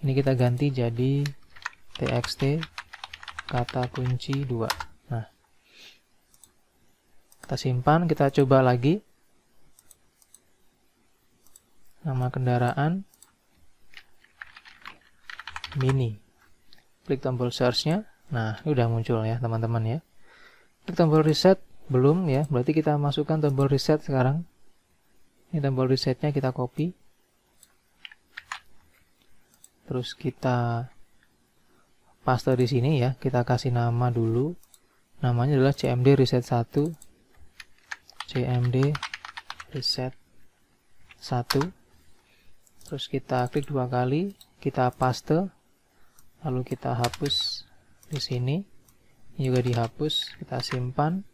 ini kita ganti jadi txt kata kunci dua nah kita simpan kita coba lagi nama kendaraan mini klik tombol searchnya nah ini udah muncul ya teman-teman ya klik tombol reset belum ya berarti kita masukkan tombol reset sekarang ini tombol resetnya kita copy terus kita paste di sini ya kita kasih nama dulu namanya adalah cmd reset 1 cmd reset 1 terus kita klik dua kali kita paste lalu kita hapus di sini ini juga dihapus kita simpan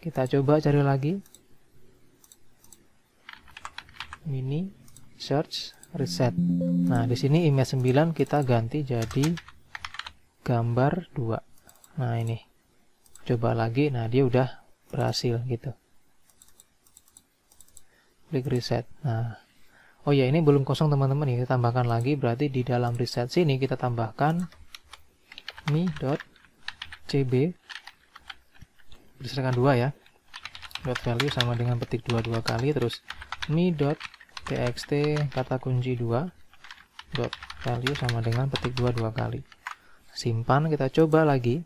kita coba cari lagi mini search reset nah di sini image 9 kita ganti jadi gambar 2 nah ini coba lagi nah dia udah berhasil gitu klik reset nah oh ya ini belum kosong teman-teman ya kita tambahkan lagi berarti di dalam reset sini kita tambahkan mi.cb berdasarkan dua ya dot value sama dengan petik dua dua kali terus mi dot txt kata kunci dua dot value sama dengan petik dua dua kali simpan kita coba lagi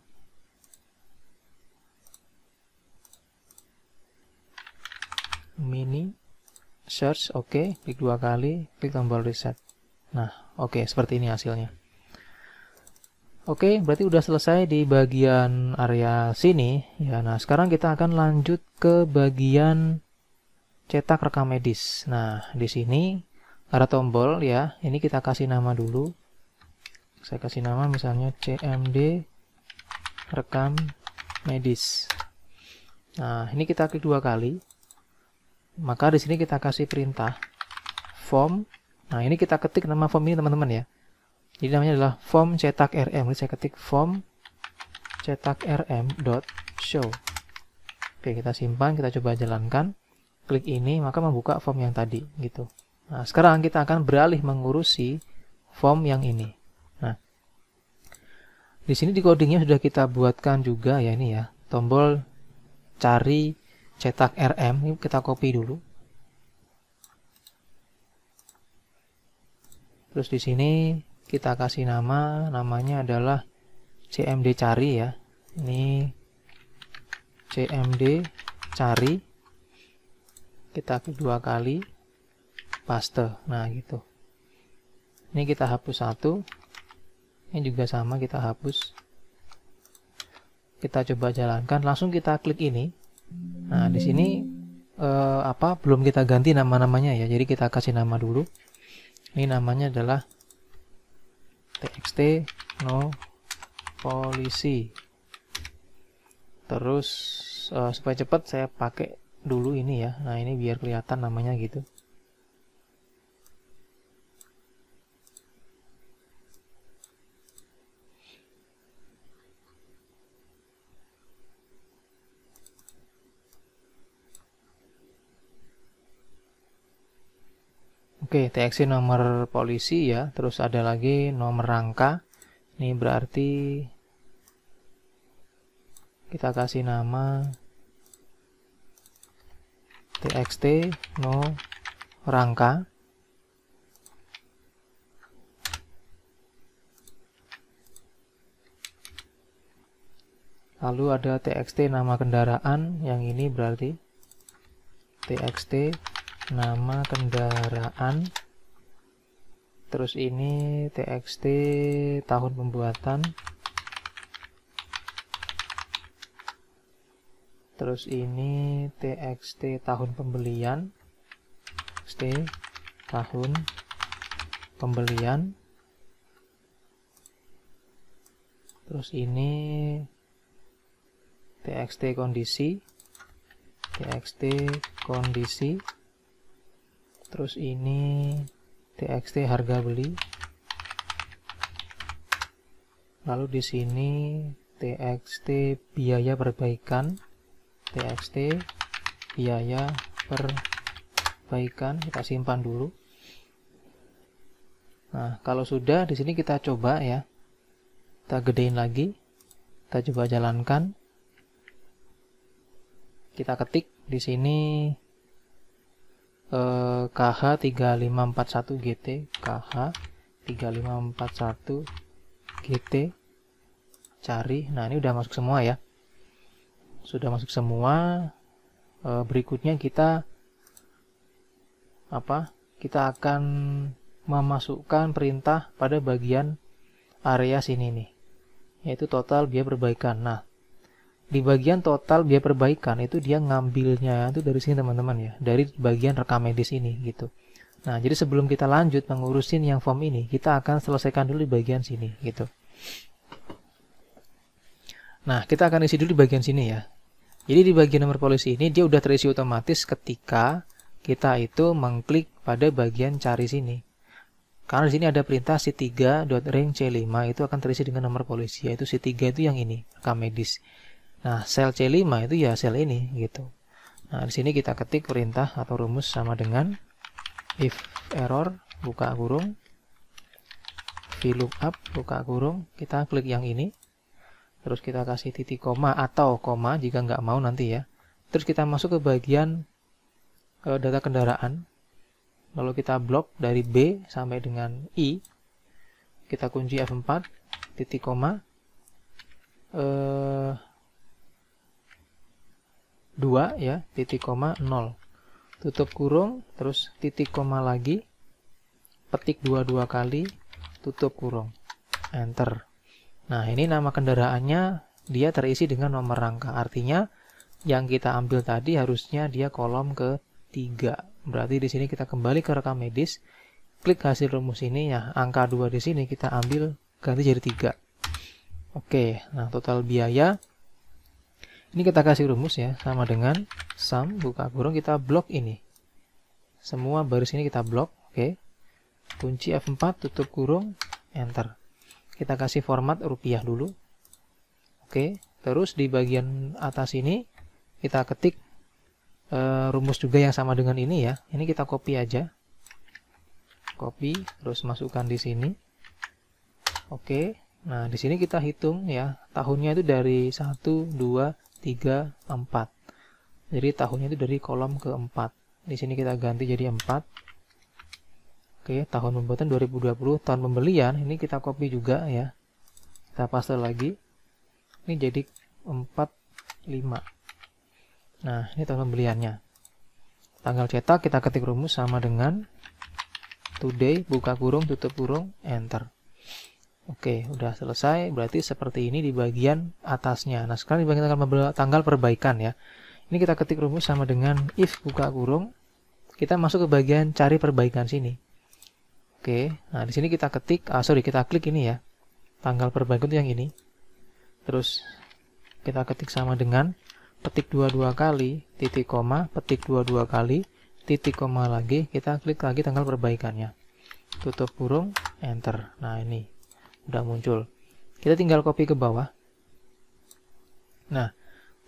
mini search oke okay. klik dua kali klik tombol reset nah oke okay, seperti ini hasilnya Oke, berarti udah selesai di bagian area sini. Ya, nah sekarang kita akan lanjut ke bagian cetak rekam medis. Nah, di sini ada tombol ya. Ini kita kasih nama dulu. Saya kasih nama misalnya CMD rekam medis. Nah, ini kita klik dua kali. Maka di sini kita kasih perintah form. Nah, ini kita ketik nama form ini teman-teman ya. Jadi namanya adalah form cetak RM. Jadi saya ketik form cetak rm dot show. Oke, kita simpan, kita coba jalankan. Klik ini, maka membuka form yang tadi, gitu. Nah, sekarang kita akan beralih mengurusi form yang ini. Nah, di sini di codingnya sudah kita buatkan juga ya ini ya, tombol cari cetak rm. Ini kita copy dulu. Terus di sini kita kasih nama namanya adalah cmd cari ya ini cmd cari kita kedua kali paste nah gitu ini kita hapus satu ini juga sama kita hapus kita coba jalankan langsung kita klik ini nah di sini eh, apa belum kita ganti nama-namanya ya jadi kita kasih nama dulu ini namanya adalah txt no polisi terus uh, supaya cepat saya pakai dulu ini ya nah ini biar kelihatan namanya gitu Oke, TXI nomor polisi ya, terus ada lagi nomor rangka. Ini berarti kita kasih nama txt no rangka. Lalu ada txt nama kendaraan, yang ini berarti txt nama kendaraan terus ini txt tahun pembuatan terus ini txt tahun pembelian txt tahun pembelian terus ini txt kondisi txt kondisi terus ini txt harga beli lalu di sini txt biaya perbaikan txt biaya perbaikan kita simpan dulu nah kalau sudah di sini kita coba ya kita gedein lagi kita coba jalankan kita ketik di sini KH3541 GT KH3541 GT cari nah ini udah masuk semua ya sudah masuk semua e, berikutnya kita apa kita akan memasukkan perintah pada bagian area sini nih yaitu total biaya perbaikan nah di bagian total biaya perbaikan itu dia ngambilnya itu dari sini teman-teman ya dari bagian rekam medis ini gitu nah jadi sebelum kita lanjut mengurusin yang form ini kita akan selesaikan dulu di bagian sini gitu nah kita akan isi dulu di bagian sini ya jadi di bagian nomor polisi ini dia udah terisi otomatis ketika kita itu mengklik pada bagian cari sini karena di sini ada perintah c ring C5 itu akan terisi dengan nomor polisi yaitu C3 itu yang ini rekam medis Nah, sel C5 itu ya sel ini gitu. Nah, di sini kita ketik perintah atau rumus sama dengan if error buka kurung VLOOKUP buka kurung, kita klik yang ini. Terus kita kasih titik koma atau koma jika nggak mau nanti ya. Terus kita masuk ke bagian e, data kendaraan. Lalu kita blok dari B sampai dengan I. Kita kunci F4 titik koma. Eh 2 ya, titik koma 0. Tutup kurung, terus titik koma lagi, petik dua-dua kali, tutup kurung. Enter. Nah, ini nama kendaraannya dia terisi dengan nomor rangka. Artinya, yang kita ambil tadi harusnya dia kolom ke tiga Berarti di sini kita kembali ke rekam medis, klik hasil rumus ini ya, angka dua di sini kita ambil ganti jadi tiga Oke, nah total biaya ini kita kasih rumus ya sama dengan sum buka kurung kita blok ini semua baris ini kita blok oke okay. kunci F4 tutup kurung enter kita kasih format rupiah dulu oke okay. terus di bagian atas ini kita ketik e, rumus juga yang sama dengan ini ya ini kita copy aja copy terus masukkan di sini oke okay. nah di sini kita hitung ya tahunnya itu dari 1 2 3, 4. Jadi tahunnya itu dari kolom keempat. Di sini kita ganti jadi 4. Oke, tahun pembuatan 2020, tahun pembelian ini kita copy juga ya. Kita paste lagi. Ini jadi 4 5. Nah, ini tahun pembeliannya. Tanggal cetak kita ketik rumus sama dengan today buka kurung tutup kurung enter. Oke, udah selesai. Berarti seperti ini di bagian atasnya. Nah, sekarang di bagian tanggal, tanggal perbaikan ya. Ini kita ketik rumus sama dengan if buka kurung. Kita masuk ke bagian cari perbaikan sini. Oke, nah di sini kita ketik, ah sorry, kita klik ini ya. Tanggal perbaikan itu yang ini. Terus kita ketik sama dengan petik dua dua kali, titik koma, petik dua dua kali, titik koma lagi, kita klik lagi tanggal perbaikannya. Tutup kurung, enter. Nah, ini udah muncul. Kita tinggal copy ke bawah. Nah,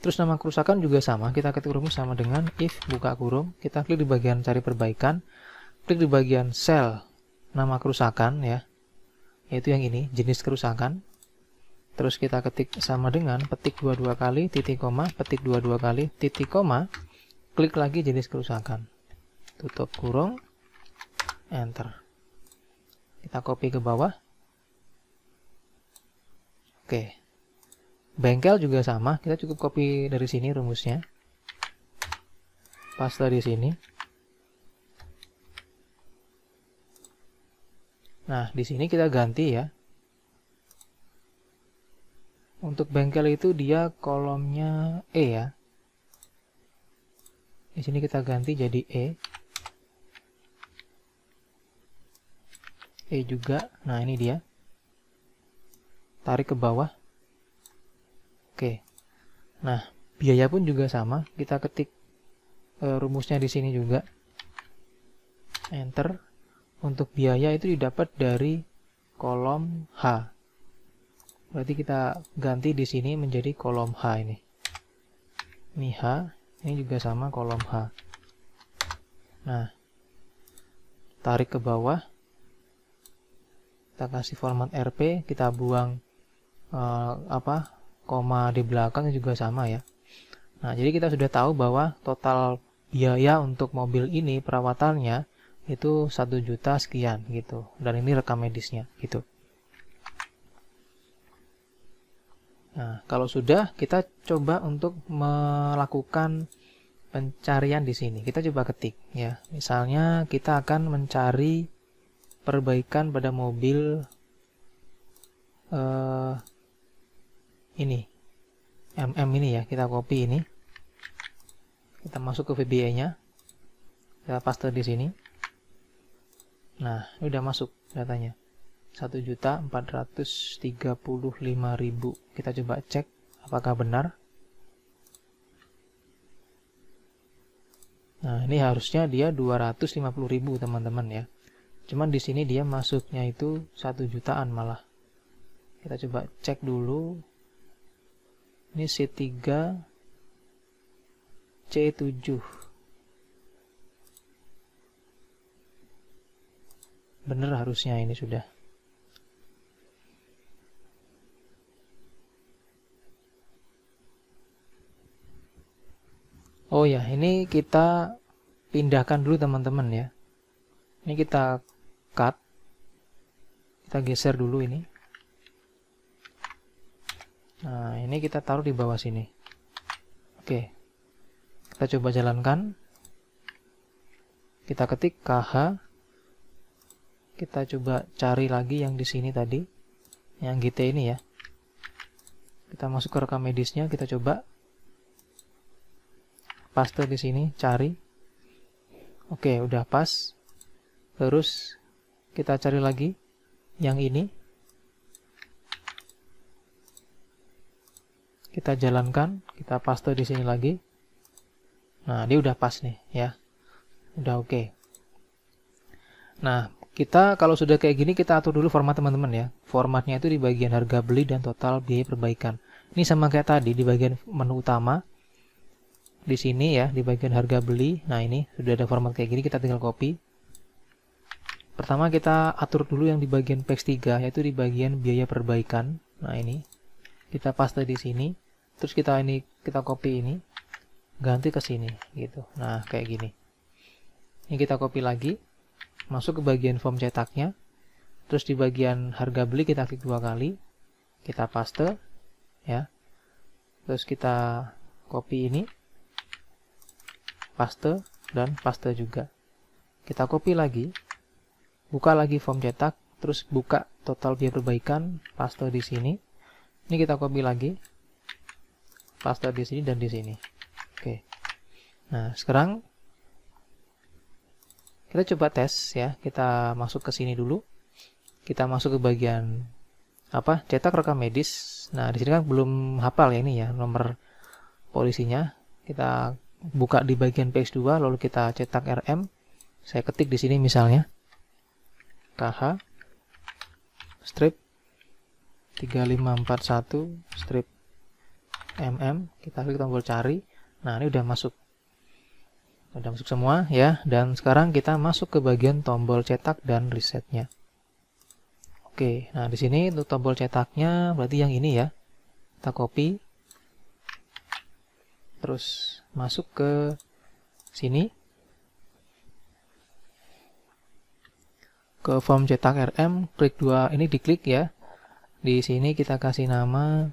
terus nama kerusakan juga sama. Kita ketik rumus sama dengan if buka kurung. Kita klik di bagian cari perbaikan. Klik di bagian sel nama kerusakan ya. Yaitu yang ini, jenis kerusakan. Terus kita ketik sama dengan petik dua dua kali, titik koma, petik dua dua kali, titik koma. Klik lagi jenis kerusakan. Tutup kurung. Enter. Kita copy ke bawah Oke. Bengkel juga sama, kita cukup copy dari sini rumusnya. Pas dari sini. Nah, di sini kita ganti ya. Untuk bengkel itu dia kolomnya E ya. Di sini kita ganti jadi E. E juga. Nah, ini dia tarik ke bawah oke nah biaya pun juga sama kita ketik e, rumusnya di sini juga enter untuk biaya itu didapat dari kolom H berarti kita ganti di sini menjadi kolom H ini ini H ini juga sama kolom H nah tarik ke bawah kita kasih format RP kita buang uh, apa koma di belakang juga sama ya. Nah, jadi kita sudah tahu bahwa total biaya untuk mobil ini perawatannya itu satu juta sekian gitu. Dan ini rekam medisnya gitu. Nah, kalau sudah kita coba untuk melakukan pencarian di sini. Kita coba ketik ya. Misalnya kita akan mencari perbaikan pada mobil eh ini mm ini ya kita copy ini kita masuk ke VBA nya kita paste di sini nah ini udah masuk datanya 1.435.000 kita coba cek apakah benar nah ini harusnya dia 250.000 teman-teman ya cuman di sini dia masuknya itu satu jutaan malah kita coba cek dulu ini C3 C7 bener harusnya ini sudah Oh ya, ini kita pindahkan dulu teman-teman ya. Ini kita cut. Kita geser dulu ini. Nah, ini kita taruh di bawah sini. Oke. Kita coba jalankan. Kita ketik KH. Kita coba cari lagi yang di sini tadi. Yang GT ini ya. Kita masuk ke rekam medisnya, kita coba paste di sini, cari. Oke, udah pas. Terus kita cari lagi yang ini. kita jalankan kita paste di sini lagi nah dia udah pas nih ya udah oke okay. nah kita kalau sudah kayak gini kita atur dulu format teman-teman ya formatnya itu di bagian harga beli dan total biaya perbaikan ini sama kayak tadi di bagian menu utama di sini ya di bagian harga beli nah ini sudah ada format kayak gini kita tinggal copy pertama kita atur dulu yang di bagian page 3 yaitu di bagian biaya perbaikan nah ini kita paste di sini terus kita ini kita copy ini ganti ke sini gitu nah kayak gini ini kita copy lagi masuk ke bagian form cetaknya terus di bagian harga beli kita klik dua kali kita paste ya terus kita copy ini paste dan paste juga kita copy lagi buka lagi form cetak terus buka total biaya perbaikan paste di sini ini kita copy lagi pasta di sini dan di sini. Oke. Nah, sekarang kita coba tes ya. Kita masuk ke sini dulu. Kita masuk ke bagian apa? Cetak rekam medis. Nah, di sini kan belum hafal ya ini ya nomor polisinya. Kita buka di bagian PS2 lalu kita cetak RM. Saya ketik di sini misalnya KH strip 3541 strip mm kita klik tombol cari nah ini udah masuk udah masuk semua ya dan sekarang kita masuk ke bagian tombol cetak dan resetnya oke nah di sini untuk tombol cetaknya berarti yang ini ya kita copy terus masuk ke sini ke form cetak RM klik dua ini diklik ya di sini kita kasih nama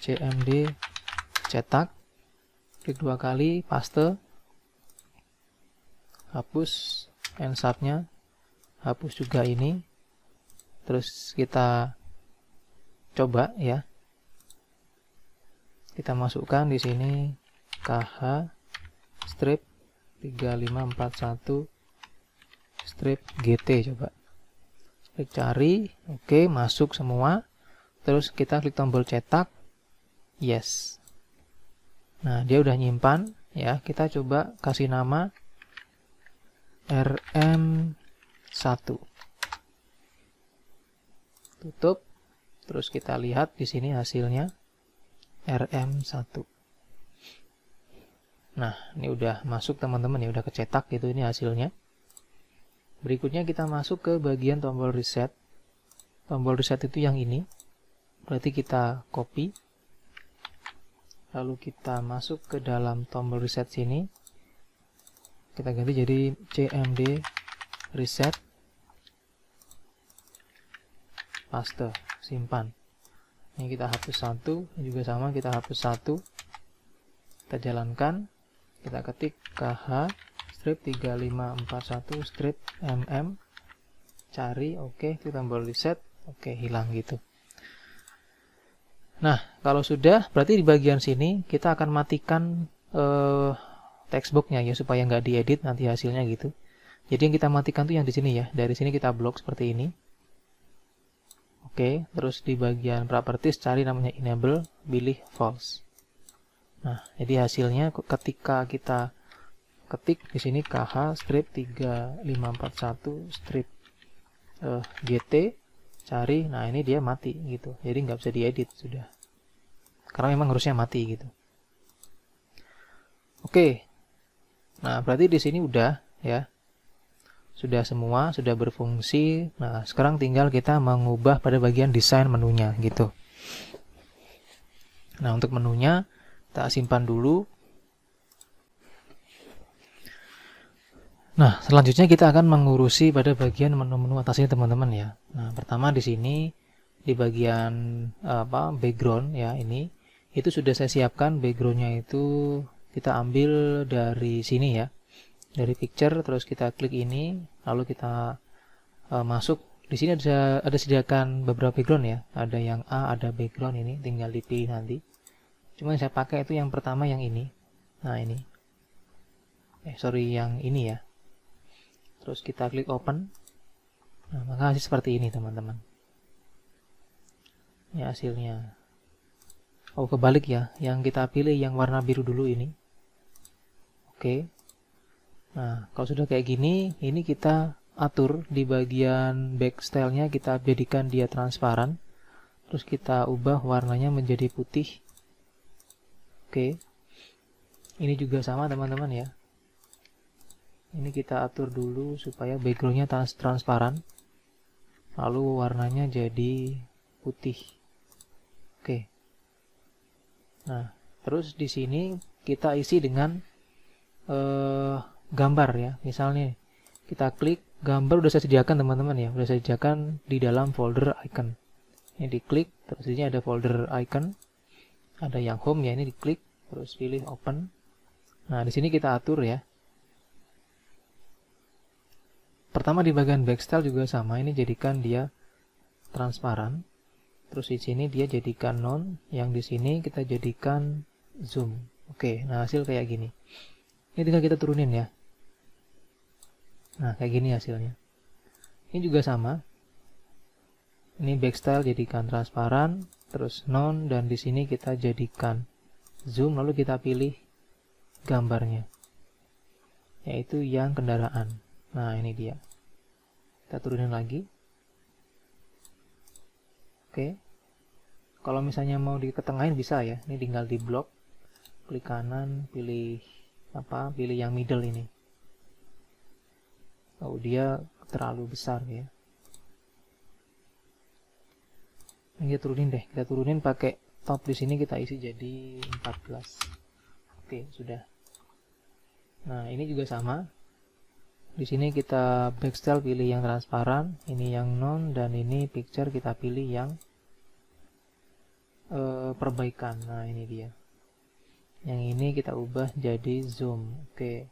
cmd cetak klik dua kali paste hapus ensubnya hapus juga ini terus kita coba ya kita masukkan di sini kh strip 3541 strip gt coba klik cari oke masuk semua terus kita klik tombol cetak yes. Nah, dia udah nyimpan ya. Kita coba kasih nama RM1. Tutup. Terus kita lihat di sini hasilnya RM1. Nah, ini udah masuk teman-teman ya, udah kecetak gitu ini hasilnya. Berikutnya kita masuk ke bagian tombol reset. Tombol reset itu yang ini. Berarti kita copy lalu kita masuk ke dalam tombol reset sini kita ganti jadi cmd reset paste simpan ini kita hapus satu juga sama kita hapus satu kita jalankan kita ketik kh strip 3541 strip mm cari oke okay, kita tombol reset oke okay, hilang gitu Nah, kalau sudah, berarti di bagian sini kita akan matikan uh, eh, textboxnya ya, supaya nggak diedit nanti hasilnya gitu. Jadi yang kita matikan tuh yang di sini ya. Dari sini kita blok seperti ini. Oke, terus di bagian properties cari namanya enable, pilih false. Nah, jadi hasilnya ketika kita ketik di sini kh strip 3541 strip uh, eh, gt cari nah ini dia mati gitu jadi nggak bisa diedit sudah karena memang harusnya mati gitu oke nah berarti di sini udah ya sudah semua sudah berfungsi nah sekarang tinggal kita mengubah pada bagian desain menunya gitu nah untuk menunya kita simpan dulu Nah, selanjutnya kita akan mengurusi pada bagian menu-menu atasnya teman-teman ya. Nah, pertama di sini di bagian apa background ya ini itu sudah saya siapkan backgroundnya itu kita ambil dari sini ya dari picture terus kita klik ini lalu kita uh, masuk di sini ada ada sediakan beberapa background ya ada yang A ada background ini tinggal dipilih nanti cuman saya pakai itu yang pertama yang ini nah ini eh sorry yang ini ya terus kita klik open nah maka hasil seperti ini teman-teman ya hasilnya oh kebalik ya yang kita pilih yang warna biru dulu ini oke nah kalau sudah kayak gini ini kita atur di bagian back stylenya kita jadikan dia transparan terus kita ubah warnanya menjadi putih oke ini juga sama teman-teman ya ini kita atur dulu supaya backgroundnya trans transparan lalu warnanya jadi putih oke nah terus di sini kita isi dengan eh, gambar ya misalnya kita klik gambar udah saya sediakan teman-teman ya udah saya sediakan di dalam folder icon ini diklik terus ini ada folder icon ada yang home ya ini diklik terus pilih open nah di sini kita atur ya pertama di bagian backstyle juga sama ini jadikan dia transparan terus di sini dia jadikan non yang di sini kita jadikan zoom oke nah hasil kayak gini ini tinggal kita turunin ya nah kayak gini hasilnya ini juga sama ini backstyle jadikan transparan terus non dan di sini kita jadikan zoom lalu kita pilih gambarnya yaitu yang kendaraan Nah, ini dia. Kita turunin lagi. Oke. Kalau misalnya mau di diketengahin bisa ya. Ini tinggal di blok. Klik kanan, pilih apa? Pilih yang middle ini. Oh, dia terlalu besar ya. Ini turunin deh. Kita turunin pakai top di sini kita isi jadi 14. Oke, sudah. Nah, ini juga sama di sini kita backstel pilih yang transparan ini yang non dan ini picture kita pilih yang uh, perbaikan nah ini dia yang ini kita ubah jadi zoom oke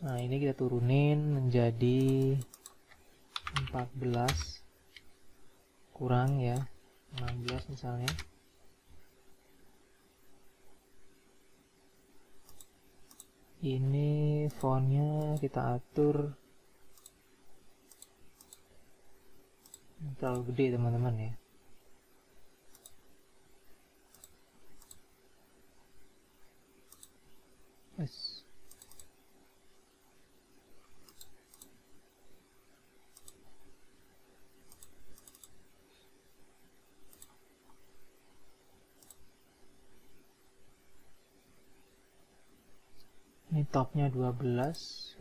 nah ini kita turunin menjadi 14 kurang ya 16 misalnya ini fontnya kita atur terlalu gede teman-teman ya yes. ini topnya 12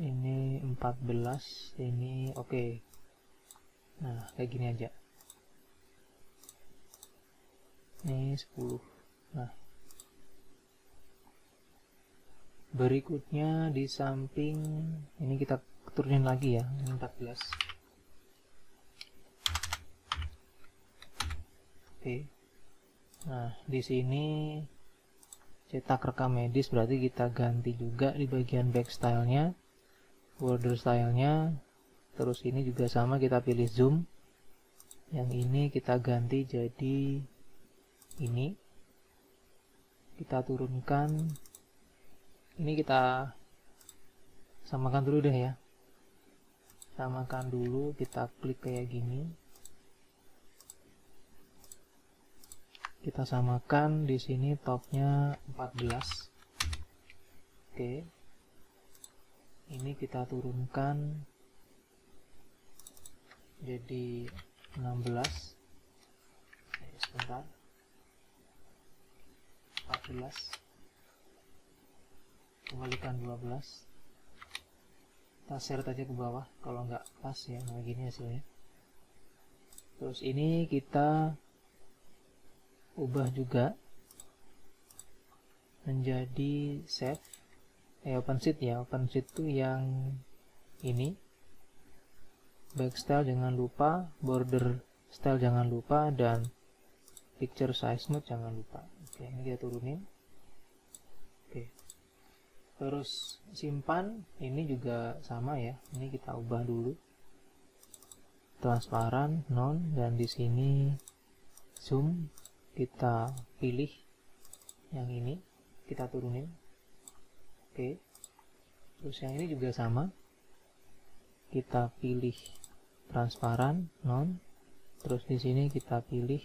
ini 14 ini oke okay. nah kayak gini aja ini 10 nah berikutnya di samping ini kita turunin lagi ya ini 14 oke okay. nah di sini cetak rekam medis berarti kita ganti juga di bagian back stylenya border stylenya terus ini juga sama kita pilih zoom yang ini kita ganti jadi ini kita turunkan ini kita samakan dulu deh ya samakan dulu kita klik kayak gini kita samakan di sini topnya 14 Oke. Ini kita turunkan jadi 16. Oke, sebentar. 14. Kembalikan 12. Kita share aja ke bawah kalau nggak pas ya, nah gini hasilnya. Terus ini kita ubah juga menjadi save eh sheet ya open sheet itu yang ini back style jangan lupa border style jangan lupa dan picture size mode jangan lupa oke ini kita turunin oke terus simpan ini juga sama ya ini kita ubah dulu transparan non dan di sini zoom kita pilih yang ini kita turunin oke terus yang ini juga sama kita pilih transparan non terus di sini kita pilih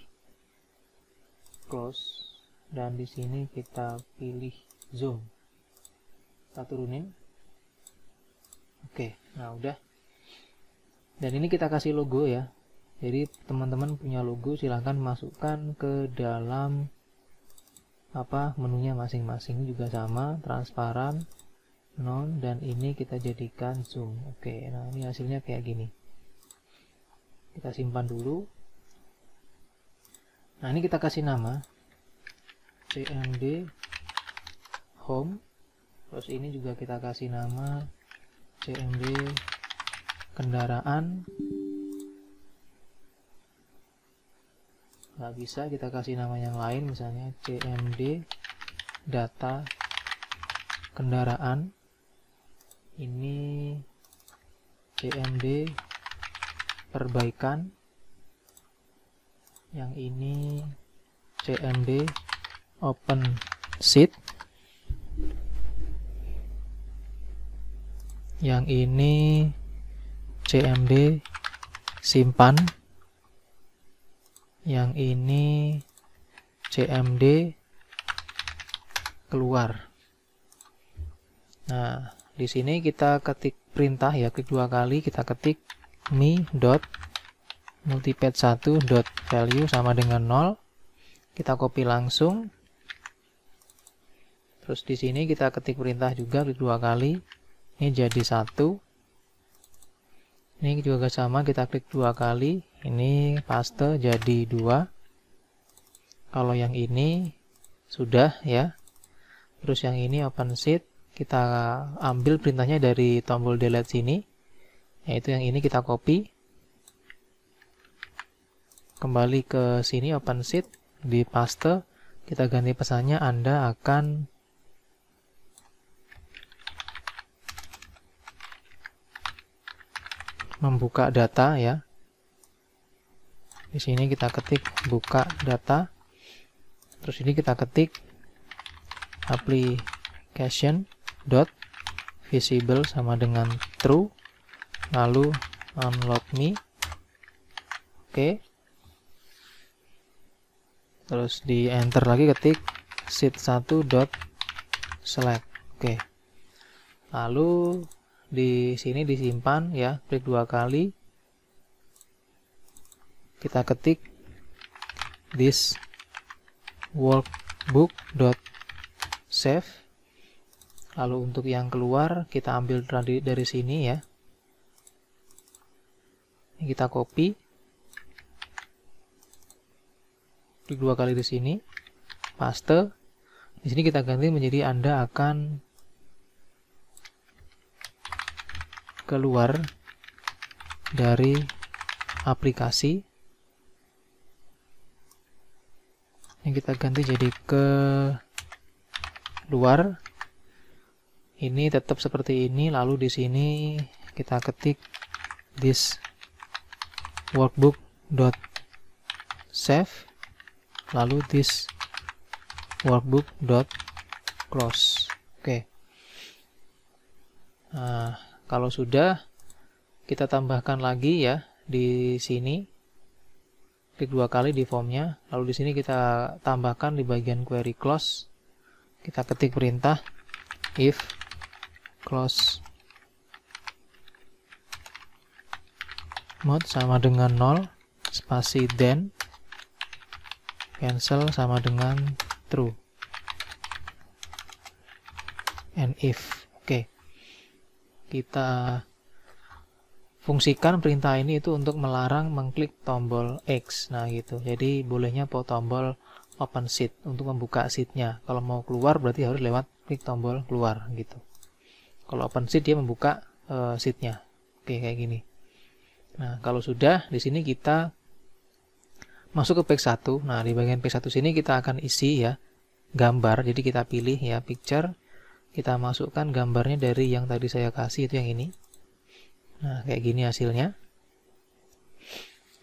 close dan di sini kita pilih zoom kita turunin oke nah udah dan ini kita kasih logo ya jadi teman-teman punya logo silahkan masukkan ke dalam apa menunya masing-masing juga sama transparan non dan ini kita jadikan zoom oke nah ini hasilnya kayak gini kita simpan dulu nah ini kita kasih nama cmd home terus ini juga kita kasih nama cmd kendaraan nggak bisa kita kasih nama yang lain misalnya cmd data kendaraan ini cmd perbaikan yang ini cmd open seat yang ini cmd simpan yang ini CMD keluar. Nah, di sini kita ketik perintah ya, klik dua kali, kita ketik mi dot multipad satu dot value sama dengan nol. Kita copy langsung. Terus di sini kita ketik perintah juga klik dua kali. Ini jadi satu. Ini juga sama, kita klik dua kali, ini paste jadi dua kalau yang ini sudah ya terus yang ini open sheet kita ambil perintahnya dari tombol delete sini yaitu yang ini kita copy kembali ke sini open sheet di paste kita ganti pesannya Anda akan membuka data ya di sini kita ketik buka data terus ini kita ketik application dot visible sama dengan true lalu unlock me oke terus di enter lagi ketik sheet satu dot select oke lalu di sini disimpan ya klik dua kali kita ketik this workbook.save lalu untuk yang keluar kita ambil dari, dari sini ya ini kita copy klik dua kali di sini paste di sini kita ganti menjadi anda akan keluar dari aplikasi yang kita ganti jadi ke luar ini tetap seperti ini lalu di sini kita ketik this workbook dot save lalu this workbook dot close oke okay. nah, kalau sudah kita tambahkan lagi ya di sini klik dua kali di formnya lalu di sini kita tambahkan di bagian query close kita ketik perintah if close mode sama dengan 0 spasi then cancel sama dengan true and if oke okay. kita fungsikan perintah ini itu untuk melarang mengklik tombol X. Nah, gitu. Jadi bolehnya po tombol open seat untuk membuka seatnya. Kalau mau keluar berarti harus lewat klik tombol keluar gitu. Kalau open seat dia membuka eh, seatnya, seatnya Oke, kayak gini. Nah, kalau sudah di sini kita masuk ke page 1. Nah, di bagian page 1 sini kita akan isi ya gambar. Jadi kita pilih ya picture. Kita masukkan gambarnya dari yang tadi saya kasih itu yang ini Nah, kayak gini hasilnya.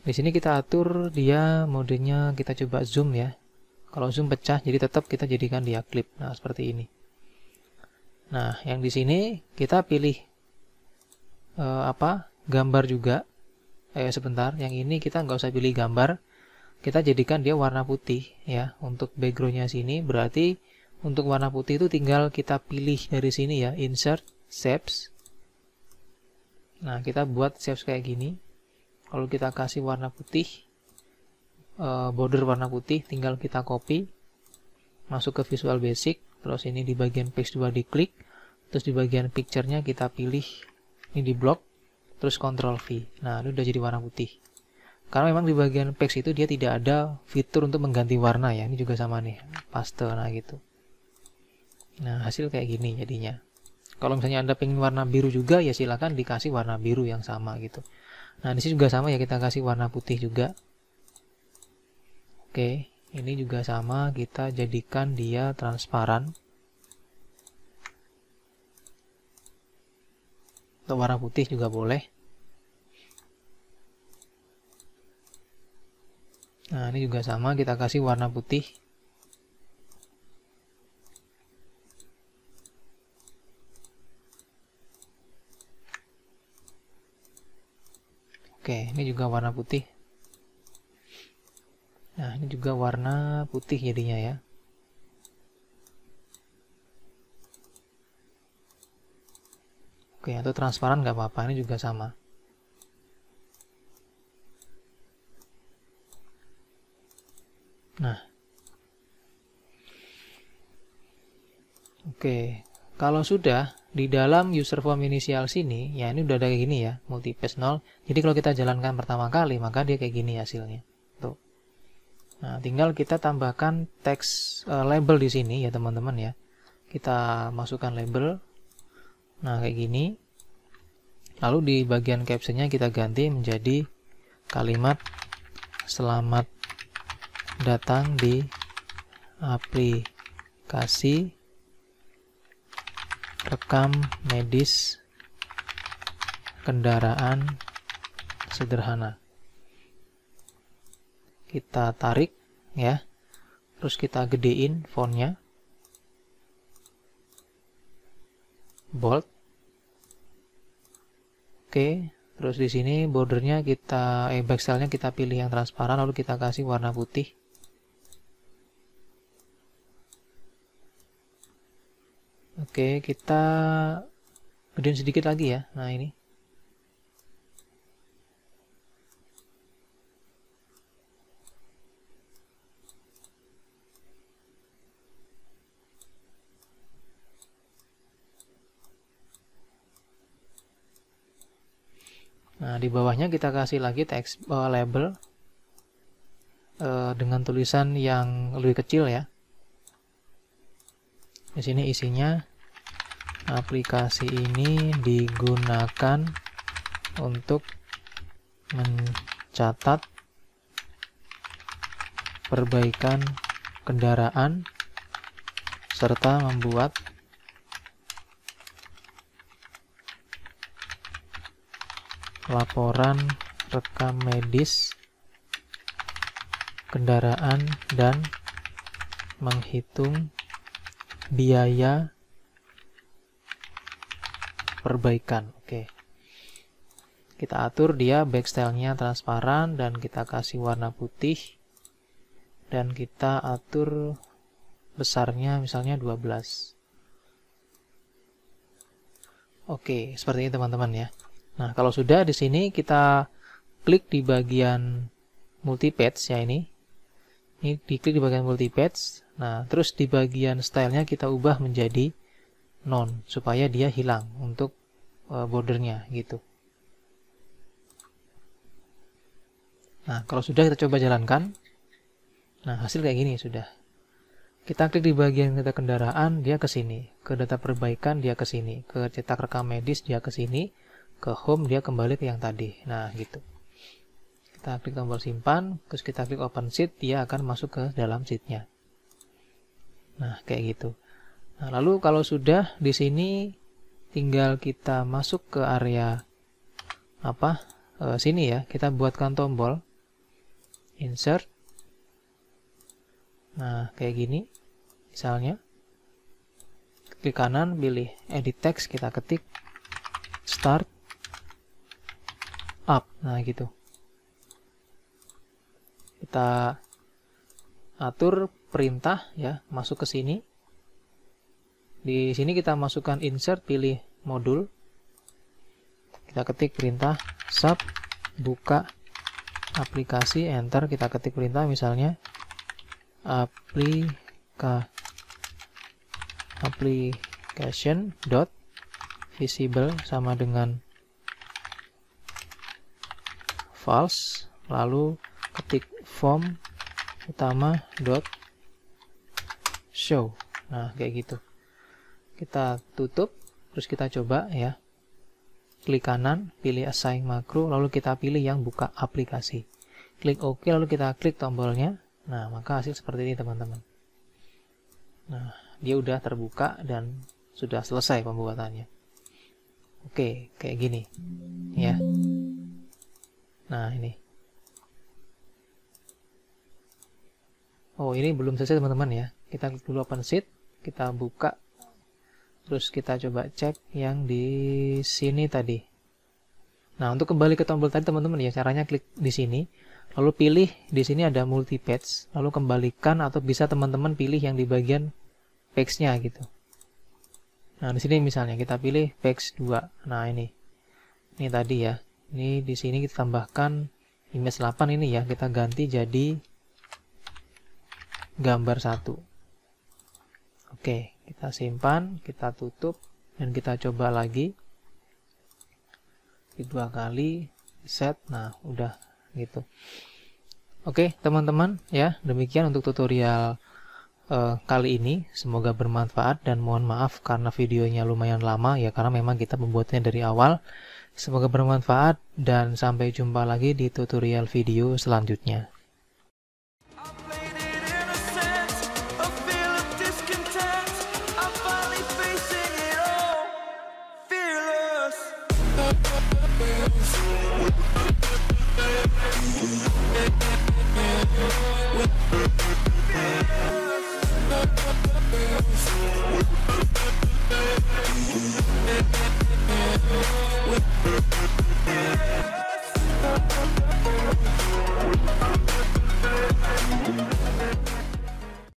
Di sini kita atur dia modenya kita coba zoom ya. Kalau zoom pecah jadi tetap kita jadikan dia clip Nah, seperti ini. Nah, yang di sini kita pilih eh, apa? gambar juga. Eh sebentar, yang ini kita nggak usah pilih gambar. Kita jadikan dia warna putih ya untuk backgroundnya sini. Berarti untuk warna putih itu tinggal kita pilih dari sini ya, insert shapes Nah, kita buat shape kayak gini. kalau kita kasih warna putih, eh, border warna putih, tinggal kita copy, masuk ke Visual Basic, terus ini di bagian page 2 diklik, terus di bagian picture-nya kita pilih ini di block, terus Ctrl V. Nah, ini udah jadi warna putih. Karena memang di bagian page itu dia tidak ada fitur untuk mengganti warna ya. Ini juga sama nih, paste nah gitu. Nah, hasil kayak gini jadinya. Kalau misalnya Anda pengen warna biru juga, ya silahkan dikasih warna biru yang sama gitu. Nah, di juga sama ya, kita kasih warna putih juga. Oke, ini juga sama, kita jadikan dia transparan. Untuk warna putih juga boleh. Nah, ini juga sama, kita kasih warna putih. Oke, ini juga warna putih. Nah, ini juga warna putih jadinya ya. Oke, atau transparan nggak apa-apa, ini juga sama. Nah. Oke, kalau sudah, di dalam user form inisial sini, ya ini udah ada kayak gini ya, page 0. Jadi kalau kita jalankan pertama kali, maka dia kayak gini hasilnya. Tuh. Nah, tinggal kita tambahkan teks uh, label di sini ya, teman-teman ya. Kita masukkan label. Nah, kayak gini. Lalu di bagian captionnya kita ganti menjadi kalimat selamat datang di aplikasi rekam medis kendaraan sederhana. Kita tarik ya. Terus kita gedein fontnya. Bold. Oke, terus di sini bordernya kita eh backstylenya kita pilih yang transparan lalu kita kasih warna putih. Oke, kita gedein sedikit lagi ya. Nah, ini. Nah, di bawahnya kita kasih lagi teks uh, label uh, dengan tulisan yang lebih kecil ya di sini isinya aplikasi ini digunakan untuk mencatat perbaikan kendaraan serta membuat laporan rekam medis kendaraan dan menghitung biaya perbaikan oke kita atur dia backstylenya transparan dan kita kasih warna putih dan kita atur besarnya misalnya 12 oke okay, seperti ini teman-teman ya nah kalau sudah di sini kita klik di bagian multi page ya ini ini diklik di bagian multi page Nah, terus di bagian stylenya kita ubah menjadi non supaya dia hilang untuk eh, bordernya gitu. Nah, kalau sudah kita coba jalankan. Nah, hasil kayak gini sudah. Kita klik di bagian data kendaraan, dia ke sini. Ke data perbaikan, dia ke sini. Ke cetak rekam medis, dia ke sini. Ke home, dia kembali ke yang tadi. Nah, gitu. Kita klik tombol simpan, terus kita klik open sheet, dia akan masuk ke dalam sheetnya. Nah, kayak gitu. Nah, lalu kalau sudah di sini tinggal kita masuk ke area apa? E, sini ya, kita buatkan tombol insert. Nah, kayak gini misalnya. Klik kanan, pilih edit text, kita ketik start up. Nah, gitu. Kita atur perintah ya, masuk ke sini. Di sini kita masukkan insert, pilih modul. Kita ketik perintah sub buka aplikasi, enter, kita ketik perintah misalnya aplika application dot visible sama dengan false lalu ketik form utama dot show nah kayak gitu kita tutup terus kita coba ya klik kanan pilih assign macro lalu kita pilih yang buka aplikasi klik OK lalu kita klik tombolnya nah maka hasil seperti ini teman-teman nah dia udah terbuka dan sudah selesai pembuatannya Oke, kayak gini. Ya. Nah, ini. Oh, ini belum selesai teman-teman ya kita dulu sheet kita buka terus kita coba cek yang di sini tadi nah untuk kembali ke tombol tadi teman-teman ya caranya klik di sini lalu pilih di sini ada multi page lalu kembalikan atau bisa teman-teman pilih yang di bagian page-nya gitu nah di sini misalnya kita pilih page 2 nah ini ini tadi ya ini di sini kita tambahkan image 8 ini ya kita ganti jadi gambar satu. Oke, kita simpan, kita tutup, dan kita coba lagi. Dua kali, set, nah udah gitu. Oke, teman-teman, ya demikian untuk tutorial eh, kali ini. Semoga bermanfaat dan mohon maaf karena videonya lumayan lama ya karena memang kita membuatnya dari awal. Semoga bermanfaat dan sampai jumpa lagi di tutorial video selanjutnya.